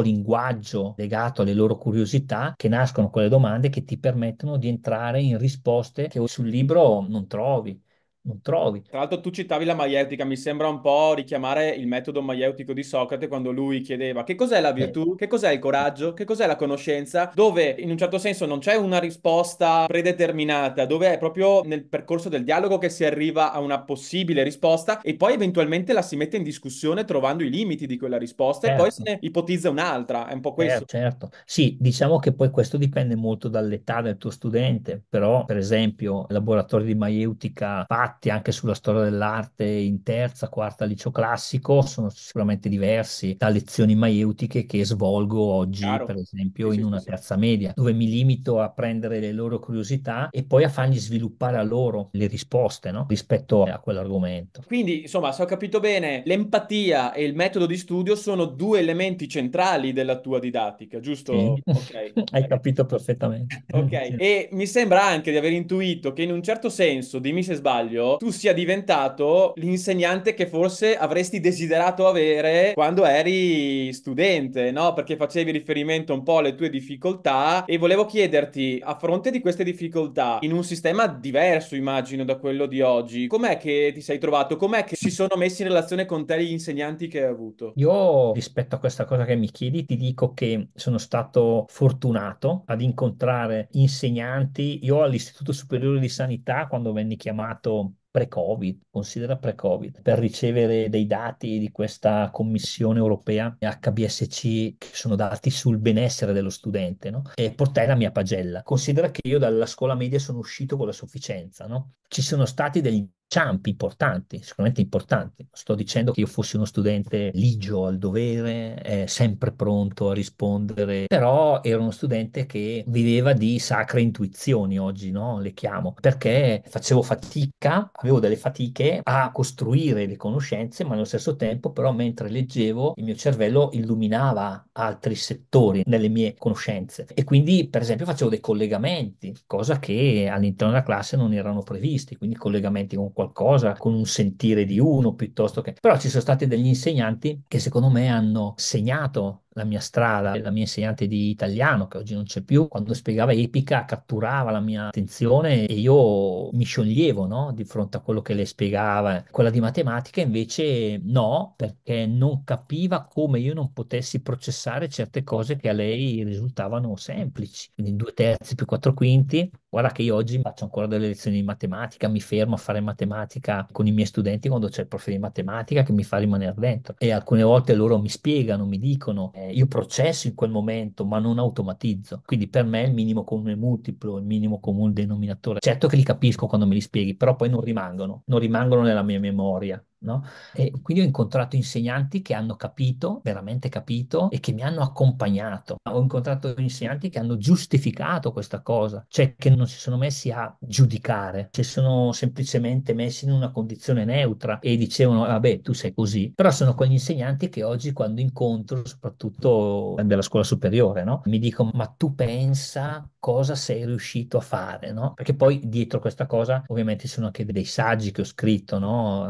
Speaker 2: linguaggio legato alle loro curiosità che nascono quelle domande che ti permettono di entrare in risposte che sul libro non trovi non trovi.
Speaker 1: Tra l'altro tu citavi la maieutica, mi sembra un po' richiamare il metodo maieutico di Socrate quando lui chiedeva che cos'è la virtù, eh. che cos'è il coraggio, che cos'è la conoscenza, dove in un certo senso non c'è una risposta predeterminata, dove è proprio nel percorso del dialogo che si arriva a una possibile risposta e poi eventualmente la si mette in discussione trovando i limiti di quella risposta certo. e poi certo.
Speaker 2: se ne ipotizza un'altra, è un po' questo. Certo, certo. Sì, diciamo che poi questo dipende molto dall'età del tuo studente, però per esempio laboratori di maieutica fatti tratti anche sulla storia dell'arte in terza, quarta liceo classico sono sicuramente diversi da lezioni maieutiche che svolgo oggi, Chiaro. per esempio, in una terza media, dove mi limito a prendere le loro curiosità e poi a fargli sviluppare a loro le risposte no? rispetto a quell'argomento.
Speaker 1: Quindi, insomma, se ho capito bene, l'empatia e il metodo di studio sono due elementi centrali della tua didattica, giusto? Sì.
Speaker 2: Okay. [LAUGHS] Hai capito perfettamente.
Speaker 1: ok, [LAUGHS] e mi sembra anche di aver intuito che in un certo senso, dimmi se sbaglio, bello tu sia diventato l'insegnante che forse avresti desiderato avere quando eri studente, no? Perché facevi riferimento un po' alle tue difficoltà e volevo chiederti, a fronte di queste difficoltà, in un sistema diverso immagino da quello di oggi, com'è che ti sei trovato? Com'è che si sono messi in relazione con te gli insegnanti che hai avuto?
Speaker 2: Io rispetto a questa cosa che mi chiedi ti dico che sono stato fortunato ad incontrare insegnanti. Io all'Istituto Superiore di Sanità, quando venni chiamato pre-Covid, considera pre-Covid, per ricevere dei dati di questa Commissione europea HBSC che sono dati sul benessere dello studente, no? E portai la mia pagella. Considera che io dalla scuola media sono uscito con la sufficienza, no? Ci sono stati degli ciampi importanti, sicuramente importanti. Sto dicendo che io fossi uno studente ligio al dovere, eh, sempre pronto a rispondere, però ero uno studente che viveva di sacre intuizioni oggi, no? le chiamo, perché facevo fatica, avevo delle fatiche a costruire le conoscenze, ma allo stesso tempo però mentre leggevo il mio cervello illuminava altri settori nelle mie conoscenze e quindi per esempio facevo dei collegamenti, cosa che all'interno della classe non erano previsti, quindi collegamenti con qualcosa, con un sentire di uno piuttosto che... Però ci sono stati degli insegnanti che secondo me hanno segnato la mia strada, la mia insegnante di italiano, che oggi non c'è più, quando spiegava epica catturava la mia attenzione e io mi scioglievo no? di fronte a quello che le spiegava. Quella di matematica invece no, perché non capiva come io non potessi processare certe cose che a lei risultavano semplici. Quindi due terzi più quattro quinti, Guarda che io oggi faccio ancora delle lezioni di matematica, mi fermo a fare matematica con i miei studenti quando c'è il professore di matematica che mi fa rimanere dentro e alcune volte loro mi spiegano, mi dicono, eh, eh, io processo in quel momento, ma non automatizzo. Quindi per me il minimo comune multiplo, il minimo comune denominatore. Certo che li capisco quando me li spieghi, però poi non rimangono, non rimangono nella mia memoria. No? E quindi ho incontrato insegnanti che hanno capito, veramente capito, e che mi hanno accompagnato. Ho incontrato insegnanti che hanno giustificato questa cosa, cioè che non si sono messi a giudicare, si sono semplicemente messi in una condizione neutra e dicevano, vabbè, tu sei così. Però sono quegli insegnanti che oggi quando incontro, soprattutto della scuola superiore, no? mi dicono, ma tu pensa cosa sei riuscito a fare? No? Perché poi dietro questa cosa ovviamente sono anche dei saggi che ho scritto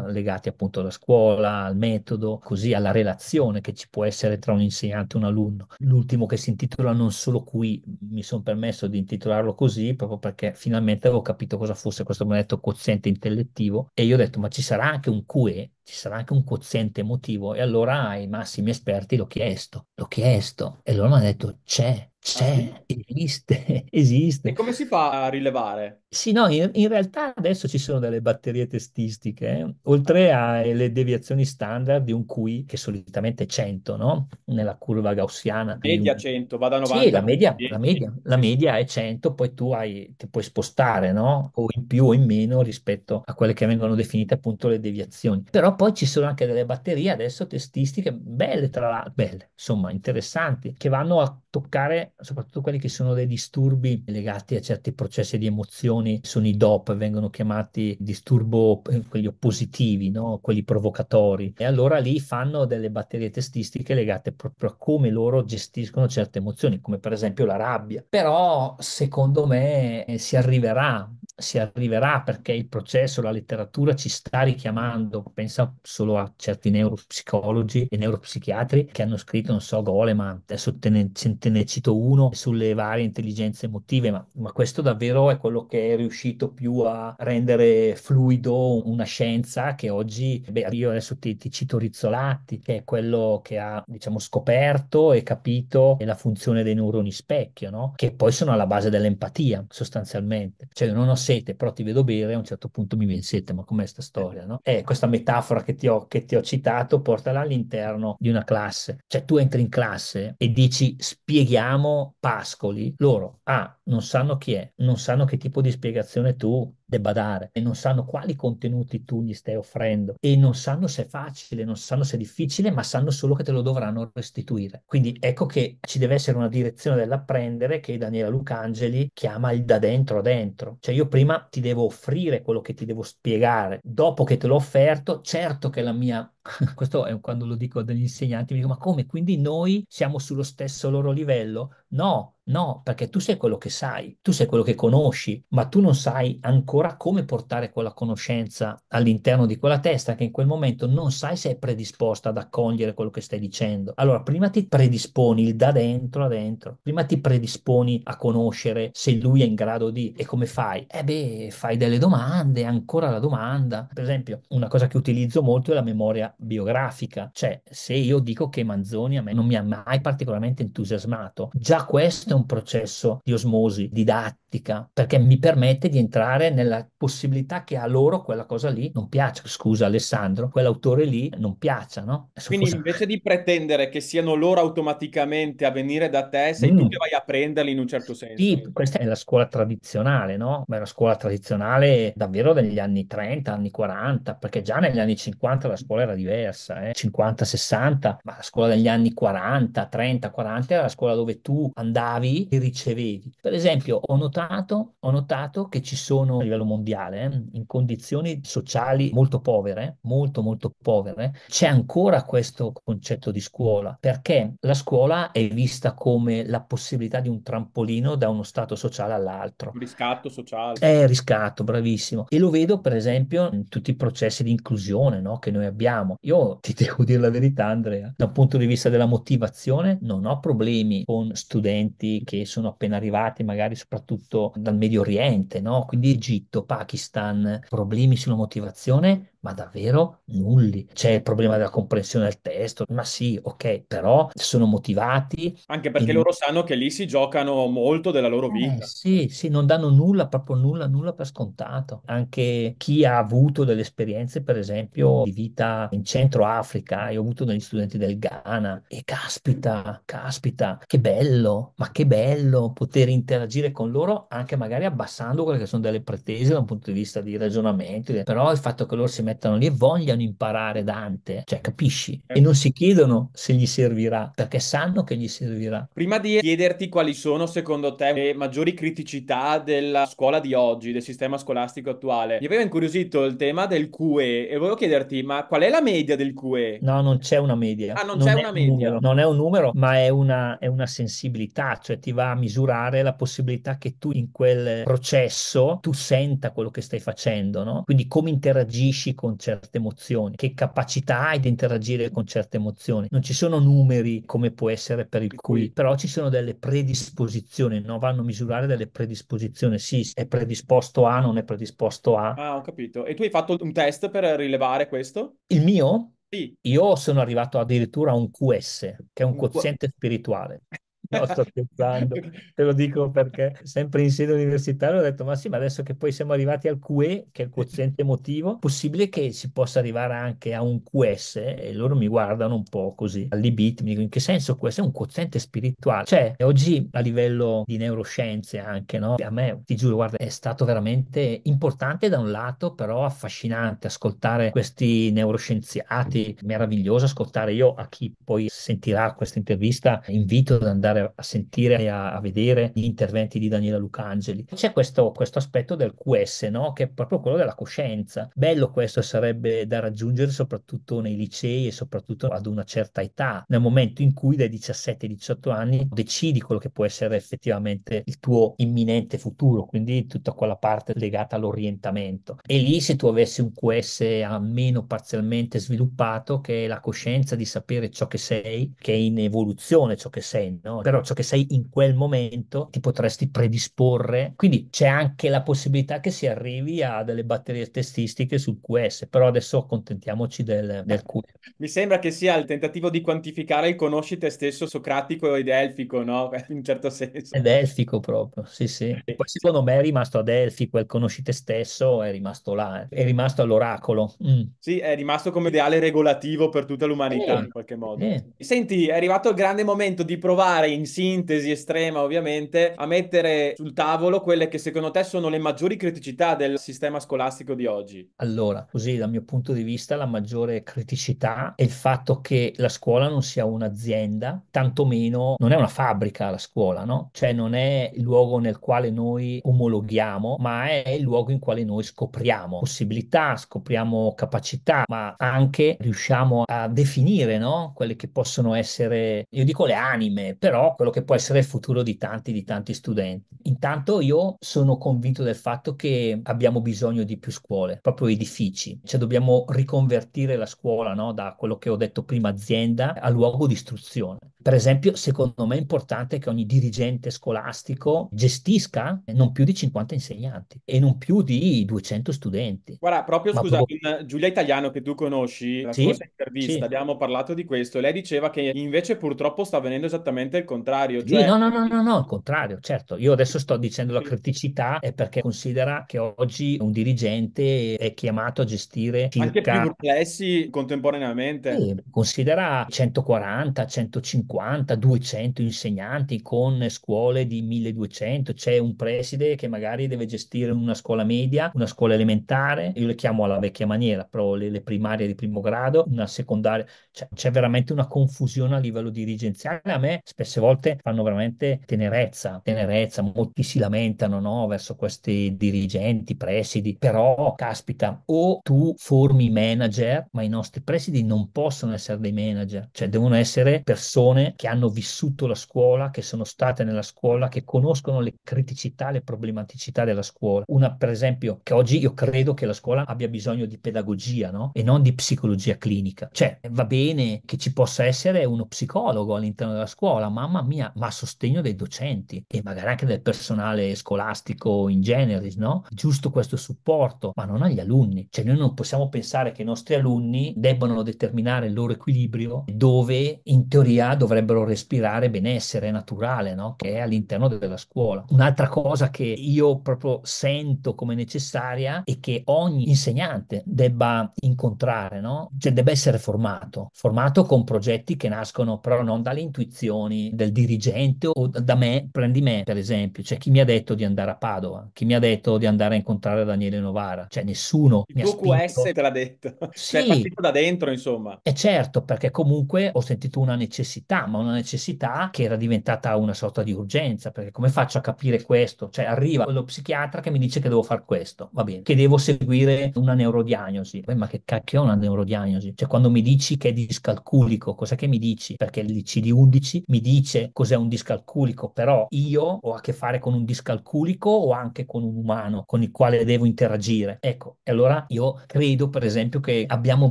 Speaker 2: legati a appunto alla scuola, al metodo, così alla relazione che ci può essere tra un insegnante e un alunno. L'ultimo che si intitola Non solo qui, mi sono permesso di intitolarlo così proprio perché finalmente avevo capito cosa fosse questo benedetto quoziente intellettivo e io ho detto ma ci sarà anche un QE? ci sarà anche un quoziente emotivo. E allora ai massimi esperti l'ho chiesto, l'ho chiesto, e loro mi hanno detto c'è, c'è, ah, esiste, [LAUGHS] esiste. E come si fa a rilevare? Sì, no, in, in realtà adesso ci sono delle batterie testistiche, eh? oltre alle deviazioni standard di un QI che solitamente è 100, no? Nella curva gaussiana. Media un...
Speaker 1: 100, va da 90. Sì, la media,
Speaker 2: la media, la media è 100, poi tu hai, ti puoi spostare, no? O in più o in meno rispetto a quelle che vengono definite appunto le deviazioni. Però poi ci sono anche delle batterie adesso testistiche belle, tra l'altro, belle, insomma, interessanti, che vanno a toccare soprattutto quelli che sono dei disturbi legati a certi processi di emozioni, sono i DOP, vengono chiamati disturbo eh, quelli oppositivi, no? quelli provocatori. E allora lì fanno delle batterie testistiche legate proprio a come loro gestiscono certe emozioni, come per esempio la rabbia. Però secondo me eh, si arriverà, si arriverà perché il processo, la letteratura ci sta richiamando, pensa solo a certi neuropsicologi e neuropsichiatri che hanno scritto, non so, Goleman, adesso te ne, centinaia te ne cito uno sulle varie intelligenze emotive, ma, ma questo davvero è quello che è riuscito più a rendere fluido una scienza che oggi, beh, io adesso ti, ti cito Rizzolatti, che è quello che ha, diciamo, scoperto e capito la funzione dei neuroni specchio, no? Che poi sono alla base dell'empatia, sostanzialmente. Cioè, io non ho sete, però ti vedo bere, a un certo punto mi viene sete, ma com'è sta storia, no? Eh, questa metafora che ti ho, che ti ho citato, portala all'interno di una classe. Cioè, tu entri in classe e dici, spiegami spieghiamo Pascoli, loro A, ah, non sanno chi è, non sanno che tipo di spiegazione tu debba dare e non sanno quali contenuti tu gli stai offrendo e non sanno se è facile, non sanno se è difficile, ma sanno solo che te lo dovranno restituire. Quindi ecco che ci deve essere una direzione dell'apprendere che Daniela Lucangeli chiama il da dentro a dentro. Cioè io prima ti devo offrire quello che ti devo spiegare, dopo che te l'ho offerto, certo che la mia [LAUGHS] questo è quando lo dico agli insegnanti, mi dico ma come? Quindi noi siamo sullo stesso loro livello? No, No, perché tu sei quello che sai, tu sei quello che conosci, ma tu non sai ancora come portare quella conoscenza all'interno di quella testa che in quel momento non sai se è predisposta ad accogliere quello che stai dicendo. Allora, prima ti predisponi il da dentro a dentro, prima ti predisponi a conoscere se lui è in grado di e come fai? Eh beh, fai delle domande, ancora la domanda. Per esempio, una cosa che utilizzo molto è la memoria biografica, cioè se io dico che Manzoni a me non mi ha mai particolarmente entusiasmato, già questo un processo di osmosi didattica, perché mi permette di entrare nella possibilità che a loro quella cosa lì non piaccia. Scusa Alessandro, quell'autore lì non piaccia, no? Adesso Quindi forse...
Speaker 1: invece di pretendere che siano loro automaticamente a venire da te, sei mm. tu che vai a prenderli in un certo senso. Sì,
Speaker 2: eh. questa è la scuola tradizionale, no? Ma è una scuola tradizionale davvero degli anni 30, anni 40, perché già negli anni 50 la scuola era diversa, eh? 50, 60, ma la scuola degli anni 40, 30, 40 era la scuola dove tu andavi davi e ricevevi. Per esempio, ho notato, ho notato che ci sono a livello mondiale, eh, in condizioni sociali molto povere, molto molto povere, c'è ancora questo concetto di scuola, perché la scuola è vista come la possibilità di un trampolino da uno stato sociale all'altro. Riscatto sociale. È eh, riscatto, bravissimo. E lo vedo per esempio in tutti i processi di inclusione no, che noi abbiamo. Io ti [LAUGHS] devo dire la verità, Andrea, da un punto di vista della motivazione non ho problemi con studenti che sono appena arrivati magari soprattutto dal Medio Oriente, no? quindi Egitto, Pakistan, problemi sulla motivazione, ma davvero nulli. C'è il problema della comprensione del testo, ma sì, ok, però sono motivati. Anche perché e... loro sanno che lì si giocano molto della loro eh, vita. Eh, sì, sì, non danno nulla, proprio nulla, nulla per scontato. Anche chi ha avuto delle esperienze, per esempio, di vita in Centro Africa, io ho avuto degli studenti del Ghana e caspita, caspita, che bello, ma che bello poter interagire con loro anche magari abbassando quelle che sono delle pretese da un punto di vista di ragionamento, però il fatto che loro si mettono mettano lì e vogliono imparare Dante, cioè capisci? E non si chiedono se gli servirà, perché sanno che gli servirà.
Speaker 1: Prima di chiederti quali sono secondo te le maggiori criticità della scuola di oggi, del sistema scolastico attuale, mi aveva incuriosito il tema del QE e volevo chiederti, ma qual è la media del QE?
Speaker 2: No, non c'è una media. Ah, non, non c'è una un media. Numero, non è un numero, ma è una, è una sensibilità, cioè ti va a misurare la possibilità che tu in quel processo tu senta quello che stai facendo, no? Quindi come interagisci con con certe emozioni, che capacità hai di interagire con certe emozioni. Non ci sono numeri come può essere per il cui, però ci sono delle predisposizioni, no? vanno a misurare delle predisposizioni. Sì, è predisposto a, non è predisposto a.
Speaker 1: Ah, ho capito. E tu hai fatto un test per rilevare questo?
Speaker 2: Il mio? Sì. Io sono arrivato addirittura a un QS, che è un, un quoziente qu- spirituale. No, sto scherzando, [LAUGHS] te lo dico perché sempre in sede universitaria ho detto, ma sì, ma adesso che poi siamo arrivati al QE, che è il quoziente emotivo, possibile che si possa arrivare anche a un QS? E loro mi guardano un po' così, all'ibit, mi dicono, in che senso questo è un quoziente spirituale? Cioè, oggi a livello di neuroscienze anche, no? A me, ti giuro, guarda, è stato veramente importante da un lato, però affascinante ascoltare questi neuroscienziati, meraviglioso ascoltare io a chi poi sentirà questa intervista, invito ad andare andare a sentire e a, a, vedere gli interventi di Daniela Lucangeli. C'è questo, questo aspetto del QS, no? che è proprio quello della coscienza. Bello questo sarebbe da raggiungere soprattutto nei licei e soprattutto ad una certa età, nel momento in cui dai 17 18 anni decidi quello che può essere effettivamente il tuo imminente futuro, quindi tutta quella parte legata all'orientamento. E lì se tu avessi un QS almeno parzialmente sviluppato, che è la coscienza di sapere ciò che sei, che è in evoluzione ciò che sei, no? però ciò che sei in quel momento ti potresti predisporre. Quindi c'è anche la possibilità che si arrivi a delle batterie testistiche sul QS, però adesso accontentiamoci del, del QS.
Speaker 1: Mi sembra che sia il tentativo di quantificare il conosci te stesso socratico ed elfico, no? [LAUGHS] In certo senso.
Speaker 2: Ed elfico proprio, sì sì. Poi secondo me è rimasto ad elfico, quel conosci te stesso è rimasto là, è rimasto all'oracolo.
Speaker 1: Mm. Sì, è rimasto come ideale regolativo per tutta l'umanità eh, in qualche modo. Eh. Senti, è arrivato il grande momento di provare in sintesi estrema ovviamente, a mettere sul tavolo quelle che secondo te sono le maggiori criticità del sistema scolastico di oggi?
Speaker 2: Allora, così dal mio punto di vista la maggiore criticità è il fatto che la scuola non sia un'azienda, tantomeno non è una fabbrica la scuola, no? Cioè non è il luogo nel quale noi omologhiamo, ma è il luogo in quale noi scopriamo possibilità, scopriamo capacità, ma anche riusciamo a definire, no? Quelle che possono essere, io dico le anime, però quello che può essere il futuro di tanti, di tanti studenti. Intanto io sono convinto del fatto che abbiamo bisogno di più scuole, proprio edifici, cioè dobbiamo riconvertire la scuola no? da quello che ho detto prima azienda a luogo di istruzione. Per esempio, secondo me è importante che ogni dirigente scolastico gestisca non più di 50 insegnanti e non più di 200 studenti.
Speaker 1: Guarda, proprio Ma scusa, proprio... Giulia Italiano che tu conosci, la sì? scorsa intervista sì. abbiamo parlato di questo, lei diceva che invece purtroppo sta avvenendo esattamente il contrario. Cioè... Sì, no,
Speaker 2: no, no, no, no, il contrario, certo. Io adesso sto dicendo la criticità è perché considera che oggi un dirigente è chiamato a gestire circa... Anche più
Speaker 1: complessi contemporaneamente. Sì,
Speaker 2: considera 140, 150 150, 200 insegnanti con scuole di 1200, c'è un preside che magari deve gestire una scuola media, una scuola elementare, io le chiamo alla vecchia maniera, però le, le primarie di primo grado, una secondaria, cioè, c'è veramente una confusione a livello dirigenziale, a me spesse volte fanno veramente tenerezza, tenerezza, molti si lamentano no, verso questi dirigenti, presidi, però caspita, o tu formi manager, ma i nostri presidi non possono essere dei manager, cioè devono essere persone che hanno vissuto la scuola, che sono state nella scuola, che conoscono le criticità, le problematicità della scuola. Una, per esempio, che oggi io credo che la scuola abbia bisogno di pedagogia, no? E non di psicologia clinica. Cioè, va bene che ci possa essere uno psicologo all'interno della scuola, mamma mia, ma a sostegno dei docenti e magari anche del personale scolastico in generis, no? Giusto questo supporto, ma non agli alunni. Cioè, noi non possiamo pensare che i nostri alunni debbano determinare il loro equilibrio dove in teoria dovrebbero dovrebbero respirare benessere naturale, no? che è all'interno della scuola. Un'altra cosa che io proprio sento come necessaria è che ogni insegnante debba incontrare, no? cioè debba essere formato, formato con progetti che nascono però non dalle intuizioni del dirigente o da me, prendi me per esempio, cioè chi mi ha detto di andare a Padova, chi mi ha detto di andare a incontrare Daniele Novara, cioè nessuno Il mi ha spinto. QS te l'ha detto, sì. [LAUGHS] cioè è partito da dentro insomma. E certo, perché comunque ho sentito una necessità necessità, ma una necessità che era diventata una sorta di urgenza, perché come faccio a capire questo? Cioè arriva lo psichiatra che mi dice che devo fare questo, va bene, che devo seguire una neurodiagnosi. Beh, ma che cacchio è una neurodiagnosi? Cioè quando mi dici che è discalculico, cosa che mi dici? Perché il CD11 mi dice cos'è un discalculico, però io ho a che fare con un discalculico o anche con un umano con il quale devo interagire. Ecco, e allora io credo per esempio che abbiamo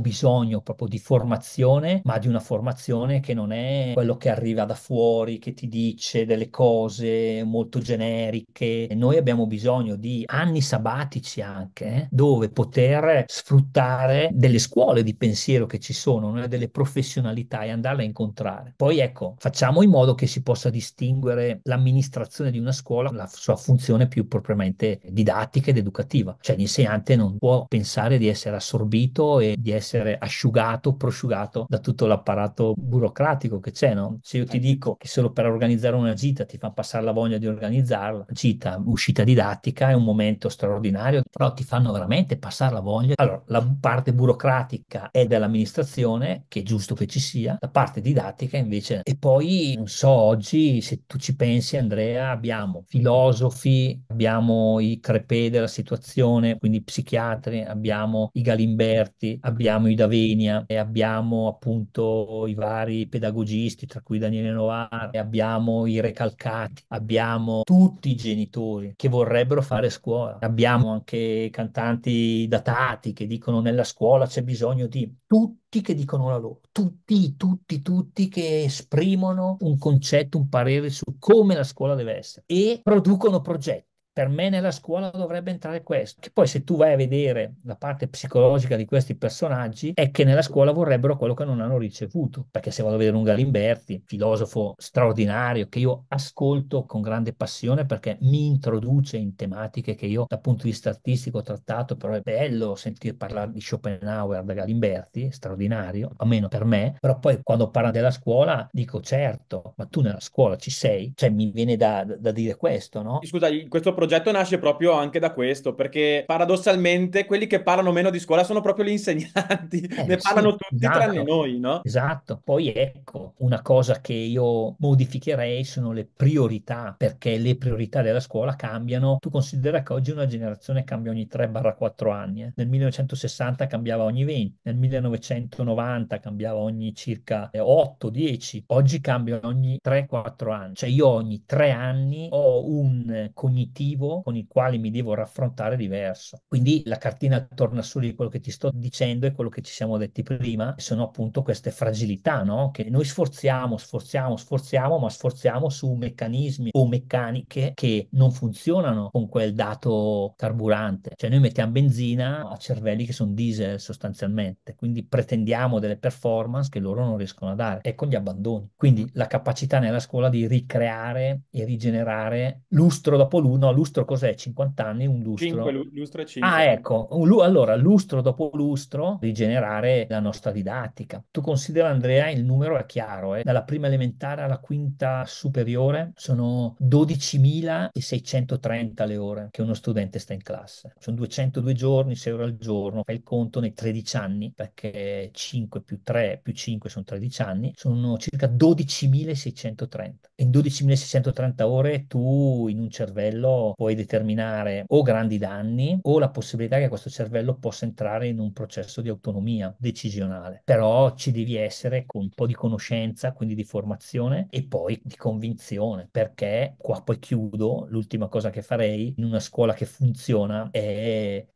Speaker 2: bisogno proprio di formazione, ma di una formazione che non è quello che arriva da fuori, che ti dice delle cose molto generiche. Noi abbiamo bisogno di anni sabbatici anche, eh, dove poter sfruttare delle scuole di pensiero che ci sono, no? delle professionalità e andarle a incontrare. Poi ecco, facciamo in modo che si possa distinguere l'amministrazione di una scuola, la sua funzione più propriamente didattica ed educativa. Cioè l'insegnante non può pensare di essere assorbito e di essere asciugato, prosciugato da tutto l'apparato burocratico che c'è sé, no? Se io ti eh, dico che solo per organizzare una gita ti fa passare la voglia di organizzarla, gita, uscita didattica è un momento straordinario, però ti fanno veramente passare la voglia. Allora, la parte burocratica è dell'amministrazione, che è giusto che ci sia, la parte didattica invece. E poi, non so, oggi se tu ci pensi, Andrea, abbiamo filosofi, abbiamo i crepè della situazione, quindi psichiatri, abbiamo i Galimberti, abbiamo i Davenia e abbiamo appunto i vari pedagogisti artisti, tra cui Daniele Novara, abbiamo i recalcati, abbiamo tutti i genitori che vorrebbero fare scuola, abbiamo anche cantanti datati che dicono nella scuola c'è bisogno di tutti che dicono la loro, tutti, tutti, tutti che esprimono un concetto, un parere su come la scuola deve essere e producono progetti per me nella scuola dovrebbe entrare questo. Che poi se tu vai a vedere la parte psicologica di questi personaggi è che nella scuola vorrebbero quello che non hanno ricevuto. Perché se vado a vedere un Galimberti, filosofo straordinario, che io ascolto con grande passione perché mi introduce in tematiche che io dal punto di vista artistico ho trattato, però è bello sentire parlare di Schopenhauer da Galimberti, straordinario, almeno per me, però poi quando parla della scuola dico certo, ma tu nella scuola ci sei? Cioè mi viene da, da dire questo, no?
Speaker 1: Scusa, in questo progetto progetto nasce proprio anche da questo, perché paradossalmente quelli che parlano meno di scuola sono proprio gli [LAUGHS]
Speaker 2: insegnanti, eh, ne parlano tutti esatto. tranne noi, no? Esatto, poi ecco, una cosa che io modificherei sono le priorità, perché le priorità della scuola cambiano. Tu considera che oggi una generazione cambia ogni 3-4 anni, eh? nel 1960 cambiava ogni 20, nel 1990 cambiava ogni circa 8-10, eh, oggi cambiano ogni 3-4 anni, cioè io ogni 3 anni ho un cognitivo motivo con il quale mi devo raffrontare diverso. Quindi la cartina torna su di quello che ti sto dicendo e quello che ci siamo detti prima, sono appunto queste fragilità, no? Che noi sforziamo, sforziamo, sforziamo, ma sforziamo su meccanismi o meccaniche che non funzionano con quel dato carburante. Cioè noi mettiamo benzina a cervelli che sono diesel sostanzialmente, quindi pretendiamo delle performance che loro non riescono a dare. E con gli abbandoni. Quindi la capacità nella scuola di ricreare e rigenerare lustro dopo l'uno, lustro lustro cos'è? 50 anni? Un lustro? 5,
Speaker 1: lustro 5. Ah,
Speaker 2: ecco. Lu- allora, lustro dopo lustro, rigenerare la nostra didattica. Tu considera, Andrea, il numero è chiaro, eh? dalla prima elementare alla quinta superiore sono 12.630 le ore che uno studente sta in classe. Sono 202 giorni, 6 ore al giorno, fai il conto nei 13 anni, perché 5 più 3 più 5 sono 13 anni, sono circa 12.630. E in 12.630 ore tu in un cervello cervello puoi determinare o grandi danni o la possibilità che questo cervello possa entrare in un processo di autonomia decisionale. Però ci devi essere con un po' di conoscenza, quindi di formazione e poi di convinzione, perché qua poi chiudo, l'ultima cosa che farei in una scuola che funziona è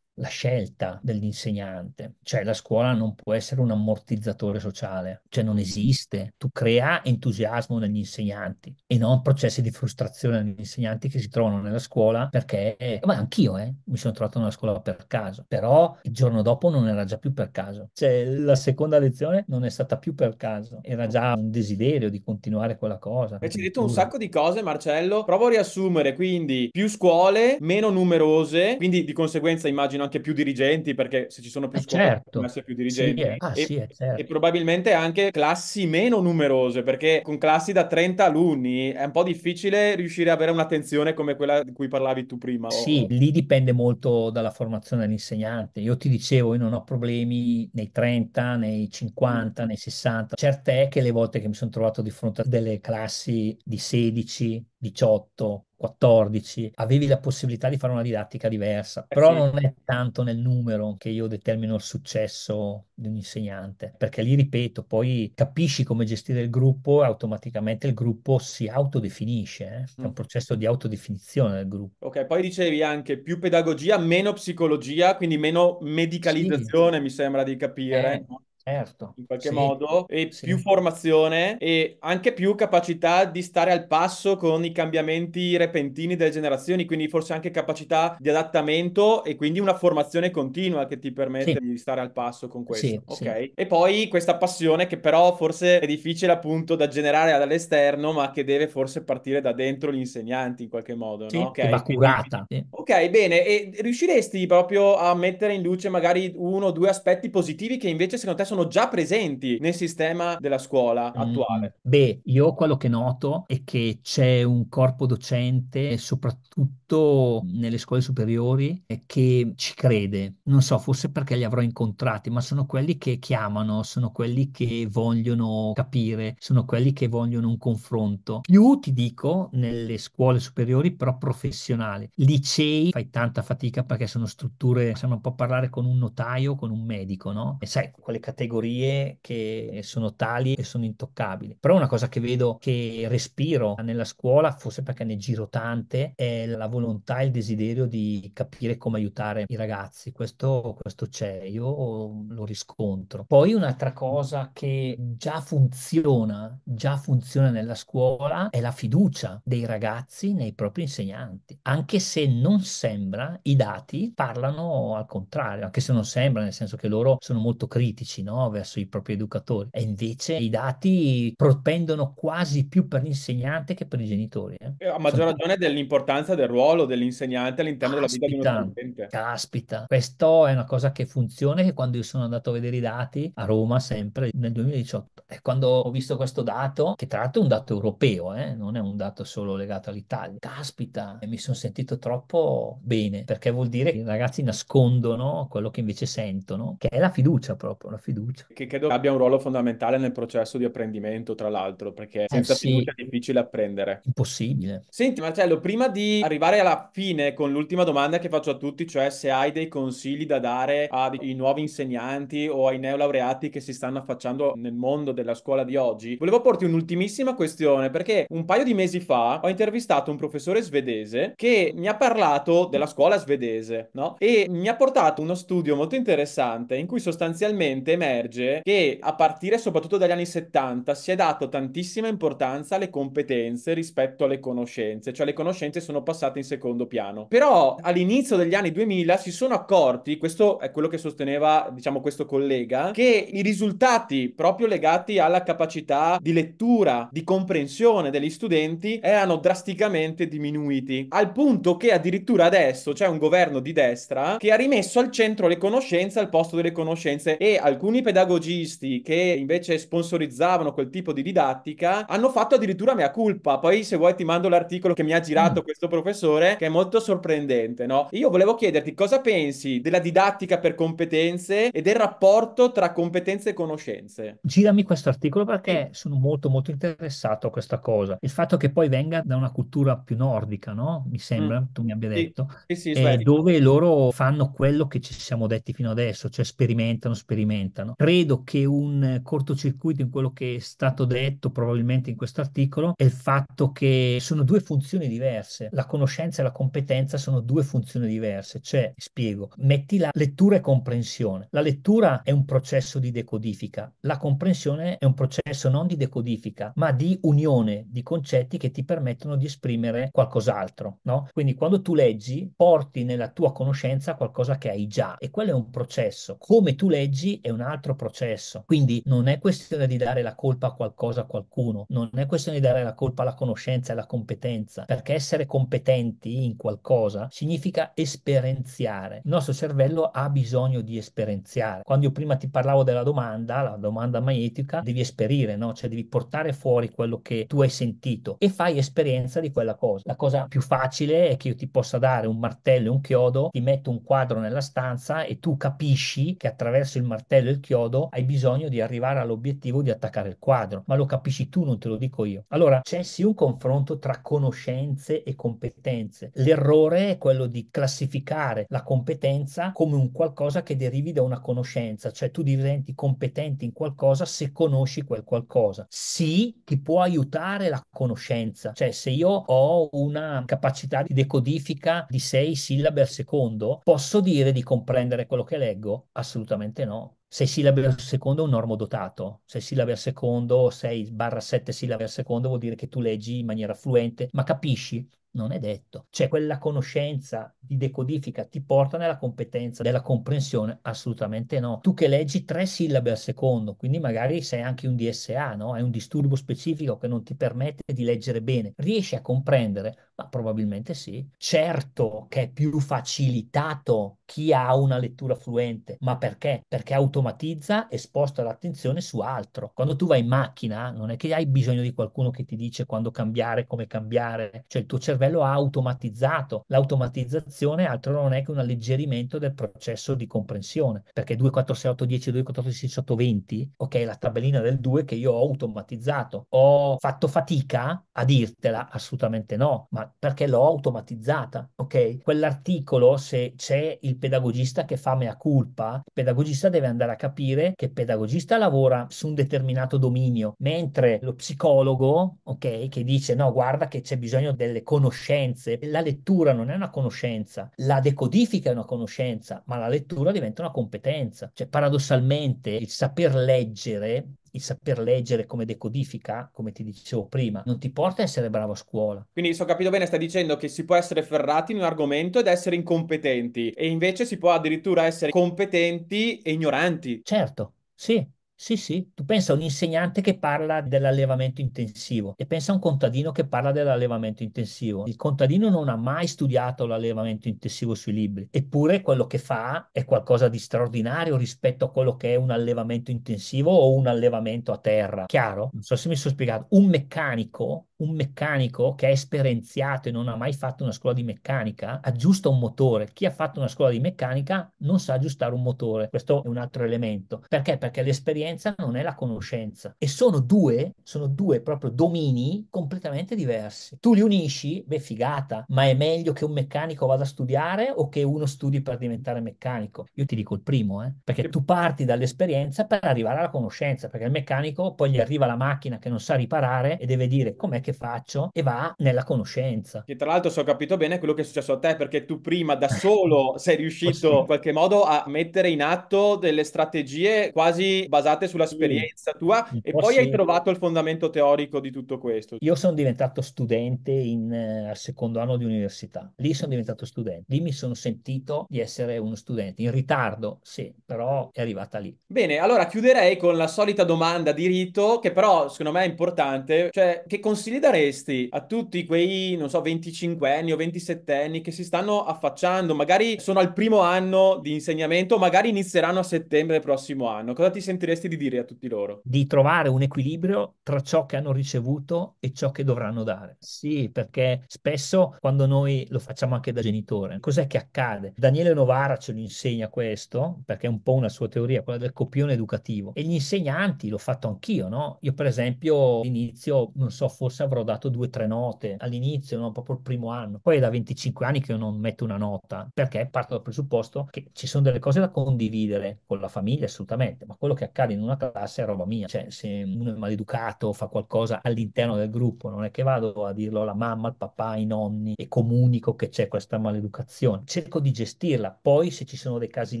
Speaker 2: la scelta dell'insegnante, cioè la scuola non può essere un ammortizzatore sociale, cioè non esiste. Tu crea entusiasmo negli insegnanti e non processi di frustrazione negli insegnanti che si trovano nella scuola perché, ma anch'io eh, mi sono trovato nella scuola per caso, però il giorno dopo non era già più per caso, cioè la seconda lezione non è stata più per caso, era già un desiderio di continuare quella cosa. E
Speaker 1: ci hai detto un sacco di cose Marcello, provo a riassumere, quindi più scuole, meno numerose, quindi di conseguenza immagino immagino anche più dirigenti, perché se ci sono più eh scuole, certo. essere più dirigenti. Sì, ah, eh, e, sì, eh, certo. e, probabilmente anche classi meno numerose, perché con classi da 30 alunni è un po' difficile riuscire ad avere un'attenzione come quella di cui parlavi tu prima. Sì,
Speaker 2: lì dipende molto dalla formazione dell'insegnante. Io ti dicevo, io non ho problemi nei 30, nei 50, mm. nei 60. Certo è che le volte che mi sono trovato di fronte a delle classi di 16, 18, 14, avevi la possibilità di fare una didattica diversa, eh però sì. non è tanto nel numero che io determino il successo di un insegnante, perché lì ripeto, poi capisci come gestire il gruppo e automaticamente il gruppo si autodefinisce, eh? è un mm. processo di autodefinizione del gruppo. Ok,
Speaker 1: poi dicevi anche più pedagogia, meno psicologia, quindi meno medicalizzazione, sì. mi sembra di capire. Eh,
Speaker 2: Certo, in qualche sì. modo,
Speaker 1: e sì. più formazione e anche più capacità di stare al passo con i cambiamenti repentini delle generazioni, quindi forse anche capacità di adattamento e quindi una formazione continua che ti permette sì. di stare al passo con questo. ok. E poi questa passione che però forse è difficile appunto da generare dall'esterno, ma che deve forse partire da dentro gli insegnanti in qualche modo, no? Okay, va curata. Quindi... Ok, bene, e riusciresti proprio a mettere in luce magari uno o due aspetti positivi che invece secondo te sono sono già presenti nel sistema della scuola mm, attuale?
Speaker 2: Mm. Beh, io quello che noto è che c'è un corpo docente, soprattutto nelle scuole superiori, che ci crede. Non so, forse perché li avrò incontrati, ma sono quelli che chiamano, sono quelli che vogliono capire, sono quelli che vogliono un confronto. Più ti dico nelle scuole superiori, però professionali. Licei fai tanta fatica perché sono strutture, sembra un po' parlare con un notaio, con un medico, no? E sai, quelle categorie categorie che sono tali e sono intoccabili. Però una cosa che vedo che respiro nella scuola, forse perché ne giro tante, è la volontà e il desiderio di capire come aiutare i ragazzi. Questo, questo c'è, io lo riscontro. Poi un'altra cosa che già funziona, già funziona nella scuola, è la fiducia dei ragazzi nei propri insegnanti, anche se non sembra, i dati parlano al contrario, anche se non sembra, nel senso che loro sono molto critici, no? no? verso i propri educatori. E invece i dati propendono quasi più per l'insegnante che per i genitori. Eh? eh a maggior Sono...
Speaker 1: ragione dell'importanza del ruolo dell'insegnante all'interno Caspita. della vita di uno studente.
Speaker 2: Caspita, questo è una cosa che funziona che quando io sono andato a vedere i dati a Roma sempre nel 2018, e quando ho visto questo dato, che tra l'altro è un dato europeo, eh? non è un dato solo legato all'Italia, caspita, eh, mi sono sentito troppo bene, perché vuol dire che i ragazzi nascondono quello che invece sentono, che è la fiducia proprio, la fiducia fiducia.
Speaker 1: Che credo abbia un ruolo fondamentale nel processo di apprendimento, tra l'altro, perché eh, senza eh sì. fiducia è difficile apprendere.
Speaker 2: Impossibile.
Speaker 1: Senti Marcello, prima di arrivare alla fine con l'ultima domanda che faccio a tutti, cioè se hai dei consigli da dare ai nuovi insegnanti o ai neolaureati che si stanno affacciando nel mondo della scuola di oggi, volevo porti un'ultimissima questione, perché un paio di mesi fa ho intervistato un professore svedese che mi ha parlato della scuola svedese, no? E mi ha portato uno studio molto interessante in cui sostanzialmente emerge emerge che a partire soprattutto dagli anni 70 si è dato tantissima importanza alle competenze rispetto alle conoscenze, cioè le conoscenze sono passate in secondo piano. Però all'inizio degli anni 2000 si sono accorti, questo è quello che sosteneva, diciamo, questo collega, che i risultati proprio legati alla capacità di lettura, di comprensione degli studenti erano drasticamente diminuiti, al punto che addirittura adesso c'è un governo di destra che ha rimesso al centro le conoscenze al posto delle conoscenze e alcuni pedagogisti che invece sponsorizzavano quel tipo di didattica hanno fatto addirittura mea culpa. Poi se vuoi ti mando l'articolo che mi ha girato mm. questo professore che è molto sorprendente, no? Io volevo chiederti cosa pensi della didattica per competenze e del rapporto tra competenze e conoscenze.
Speaker 2: Girami questo articolo perché sono molto molto interessato a questa cosa. Il fatto che poi venga da una cultura più nordica, no? Mi sembra, mm. tu mi abbia detto, sì, sì, eh, sì, dove loro fanno quello che ci siamo detti fino adesso, cioè sperimentano, sperimentano. Credo che un cortocircuito in quello che è stato detto probabilmente in questo articolo è il fatto che sono due funzioni diverse. La conoscenza e la competenza sono due funzioni diverse. Cioè, spiego, metti la lettura e comprensione. La lettura è un processo di decodifica, la comprensione è un processo non di decodifica, ma di unione di concetti che ti permettono di esprimere qualcos'altro. No? Quindi quando tu leggi, porti nella tua conoscenza qualcosa che hai già e quello è un processo. Come tu leggi è un altro altro processo. Quindi non è questione di dare la colpa a qualcosa a qualcuno, non è questione di dare la colpa alla conoscenza e alla competenza, perché essere competenti in qualcosa significa esperienziare. Il nostro cervello ha bisogno di esperienziare. Quando io prima ti parlavo della domanda, la domanda magnetica, devi esperire, no? cioè devi portare fuori quello che tu hai sentito e fai esperienza di quella cosa. La cosa più facile è che io ti possa dare un martello e un chiodo, ti metto un quadro nella stanza e tu capisci che attraverso il martello e il chiodo, hai bisogno di arrivare all'obiettivo di attaccare il quadro, ma lo capisci tu, non te lo dico io. Allora c'è sì un confronto tra conoscenze e competenze. L'errore è quello di classificare la competenza come un qualcosa che derivi da una conoscenza, cioè tu diventi competente in qualcosa se conosci quel qualcosa. Sì, ti può aiutare la conoscenza, cioè se io ho una capacità di decodifica di sei sillabe al secondo, posso dire di comprendere quello che leggo? Assolutamente no. 6 sillabe al secondo è un normo normodotato, 6 sillabe al secondo, sei barra 7 sillabe al secondo vuol dire che tu leggi in maniera fluente, ma capisci? Non è detto. Cioè quella conoscenza di decodifica ti porta nella competenza della comprensione? Assolutamente no. Tu che leggi tre sillabe al secondo, quindi magari sei anche un DSA, no? Hai un disturbo specifico che non ti permette di leggere bene. Riesci a comprendere ma probabilmente sì. Certo che è più facilitato chi ha una lettura fluente, ma perché? Perché automatizza e sposta l'attenzione su altro. Quando tu vai in macchina non è che hai bisogno di qualcuno che ti dice quando cambiare, come cambiare, cioè il tuo cervello ha automatizzato. L'automatizzazione altro non è che un alleggerimento del processo di comprensione, perché 2, 4, 6, 8, 10, 2, 4, 6, 8, 20, ok, la tabellina del 2 che io ho automatizzato. Ho fatto fatica a dirtela? Assolutamente no, ma perché l'ho automatizzata, ok? Quell'articolo, se c'è il pedagogista che fa mea culpa, il pedagogista deve andare a capire che il pedagogista lavora su un determinato dominio, mentre lo psicologo, ok, che dice no, guarda che c'è bisogno delle conoscenze, la lettura non è una conoscenza, la decodifica è una conoscenza, ma la lettura diventa una competenza. Cioè, paradossalmente, il saper leggere il saper leggere come decodifica, come ti dicevo prima, non ti porta a essere bravo a scuola.
Speaker 1: Quindi se ho capito bene, stai dicendo che si può essere ferrati in un argomento ed essere incompetenti e invece si può addirittura essere competenti e ignoranti.
Speaker 2: Certo, sì, sì, sì, tu pensa a un insegnante che parla dell'allevamento intensivo e pensa a un contadino che parla dell'allevamento intensivo. Il contadino non ha mai studiato l'allevamento intensivo sui libri, eppure quello che fa è qualcosa di straordinario rispetto a quello che è un allevamento intensivo o un allevamento a terra. Chiaro? Non so se mi sono spiegato. Un meccanico un meccanico che è esperienziato e non ha mai fatto una scuola di meccanica aggiusta un motore. Chi ha fatto una scuola di meccanica non sa aggiustare un motore. Questo è un altro elemento. Perché? Perché l'esperienza non è la conoscenza. E sono due, sono due proprio domini completamente diversi. Tu li unisci, beh, figata, ma è meglio che un meccanico vada a studiare o che uno studi per diventare meccanico? Io ti dico il primo, eh? perché tu parti dall'esperienza per arrivare alla conoscenza, perché il meccanico poi gli arriva la macchina che non sa riparare e deve dire com'è che che faccio e va nella conoscenza.
Speaker 1: Che tra l'altro, se ho capito bene, è quello che è successo a te, perché tu prima da [LAUGHS] solo sei riuscito in qualche modo a mettere in atto delle strategie quasi basate sull'esperienza sì. tua e poi sì. hai trovato il fondamento teorico di tutto questo. Io
Speaker 2: sono diventato studente in, eh, al secondo anno di università. Lì sono diventato studente. Lì mi sono sentito di essere uno studente. In ritardo, sì, però è arrivata lì.
Speaker 1: Bene, allora chiuderei con la solita domanda di rito, che però secondo me è importante, cioè che consigli daresti a tutti quei, non so, 25 anni o 27 anni che si stanno affacciando, magari sono al primo anno di insegnamento, magari inizieranno a settembre del prossimo anno? Cosa ti sentiresti di dire a tutti loro?
Speaker 2: Di trovare un equilibrio tra ciò che hanno ricevuto e ciò che dovranno dare. Sì, perché spesso quando noi lo facciamo anche da genitore, cos'è che accade? Daniele Novara ce lo insegna questo, perché è un po' una sua teoria, quella del copione educativo. E gli insegnanti, l'ho fatto anch'io, no? Io per esempio inizio, non so, forse avrò dato due o tre note all'inizio, no? proprio il primo anno. Poi è da 25 anni che io non metto una nota, perché parto dal presupposto che ci sono delle cose da condividere con la famiglia, assolutamente, ma quello che accade in una classe è roba mia. Cioè, se uno è maleducato, fa qualcosa all'interno del gruppo, non è che vado a dirlo alla mamma, al papà, ai nonni e comunico che c'è questa maleducazione. Cerco di gestirla, poi se ci sono dei casi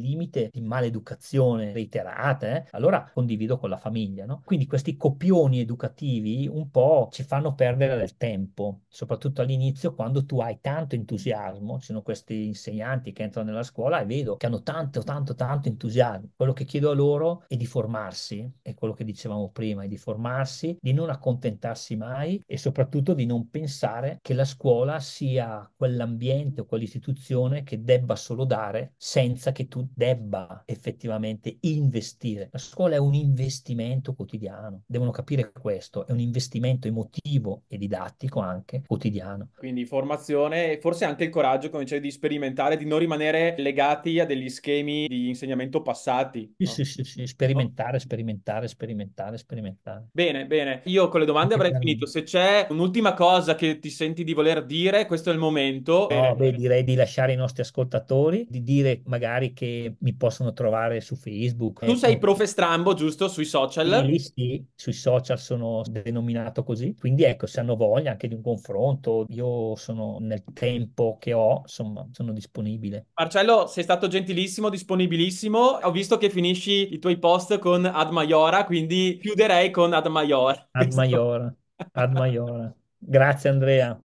Speaker 2: limite di maleducazione reiterata, eh, allora condivido con la famiglia. No? Quindi questi copioni educativi un po' ci fanno perdere del tempo, soprattutto all'inizio quando tu hai tanto entusiasmo, ci sono questi insegnanti che entrano nella scuola e vedo che hanno tanto, tanto, tanto entusiasmo. Quello che chiedo a loro è di formarsi, è quello che dicevamo prima, è di formarsi, di non accontentarsi mai e soprattutto di non pensare che la scuola sia quell'ambiente o quell'istituzione che debba solo dare senza che tu debba effettivamente investire. La scuola è un investimento quotidiano, devono capire questo, è un investimento emotivo educativo e didattico anche quotidiano.
Speaker 1: Quindi formazione e forse anche il coraggio, come dicevi, di sperimentare, di non rimanere legati a degli schemi di insegnamento passati.
Speaker 2: Sì, no? sì, sì, sì, sperimentare, sperimentare, sperimentare, sperimentare.
Speaker 1: Bene, bene. Io con le domande avrei finito. Se c'è un'ultima cosa che ti senti di voler dire, questo è il momento.
Speaker 2: No, beh, direi di lasciare i nostri ascoltatori, di dire magari che mi possono trovare su Facebook. Tu sei eh,
Speaker 1: profe strambo, giusto? Sui social? Sì,
Speaker 2: sì, sui social sono denominato così, quindi è ecco, se hanno voglia anche di un confronto, io sono nel tempo che ho, insomma, sono disponibile.
Speaker 1: Marcello, sei stato gentilissimo, disponibilissimo. Ho visto che finisci i tuoi post con Ad Maiora, quindi chiuderei con Ad Maior. Ad Maiora,
Speaker 2: Ad Maiora. Grazie Andrea.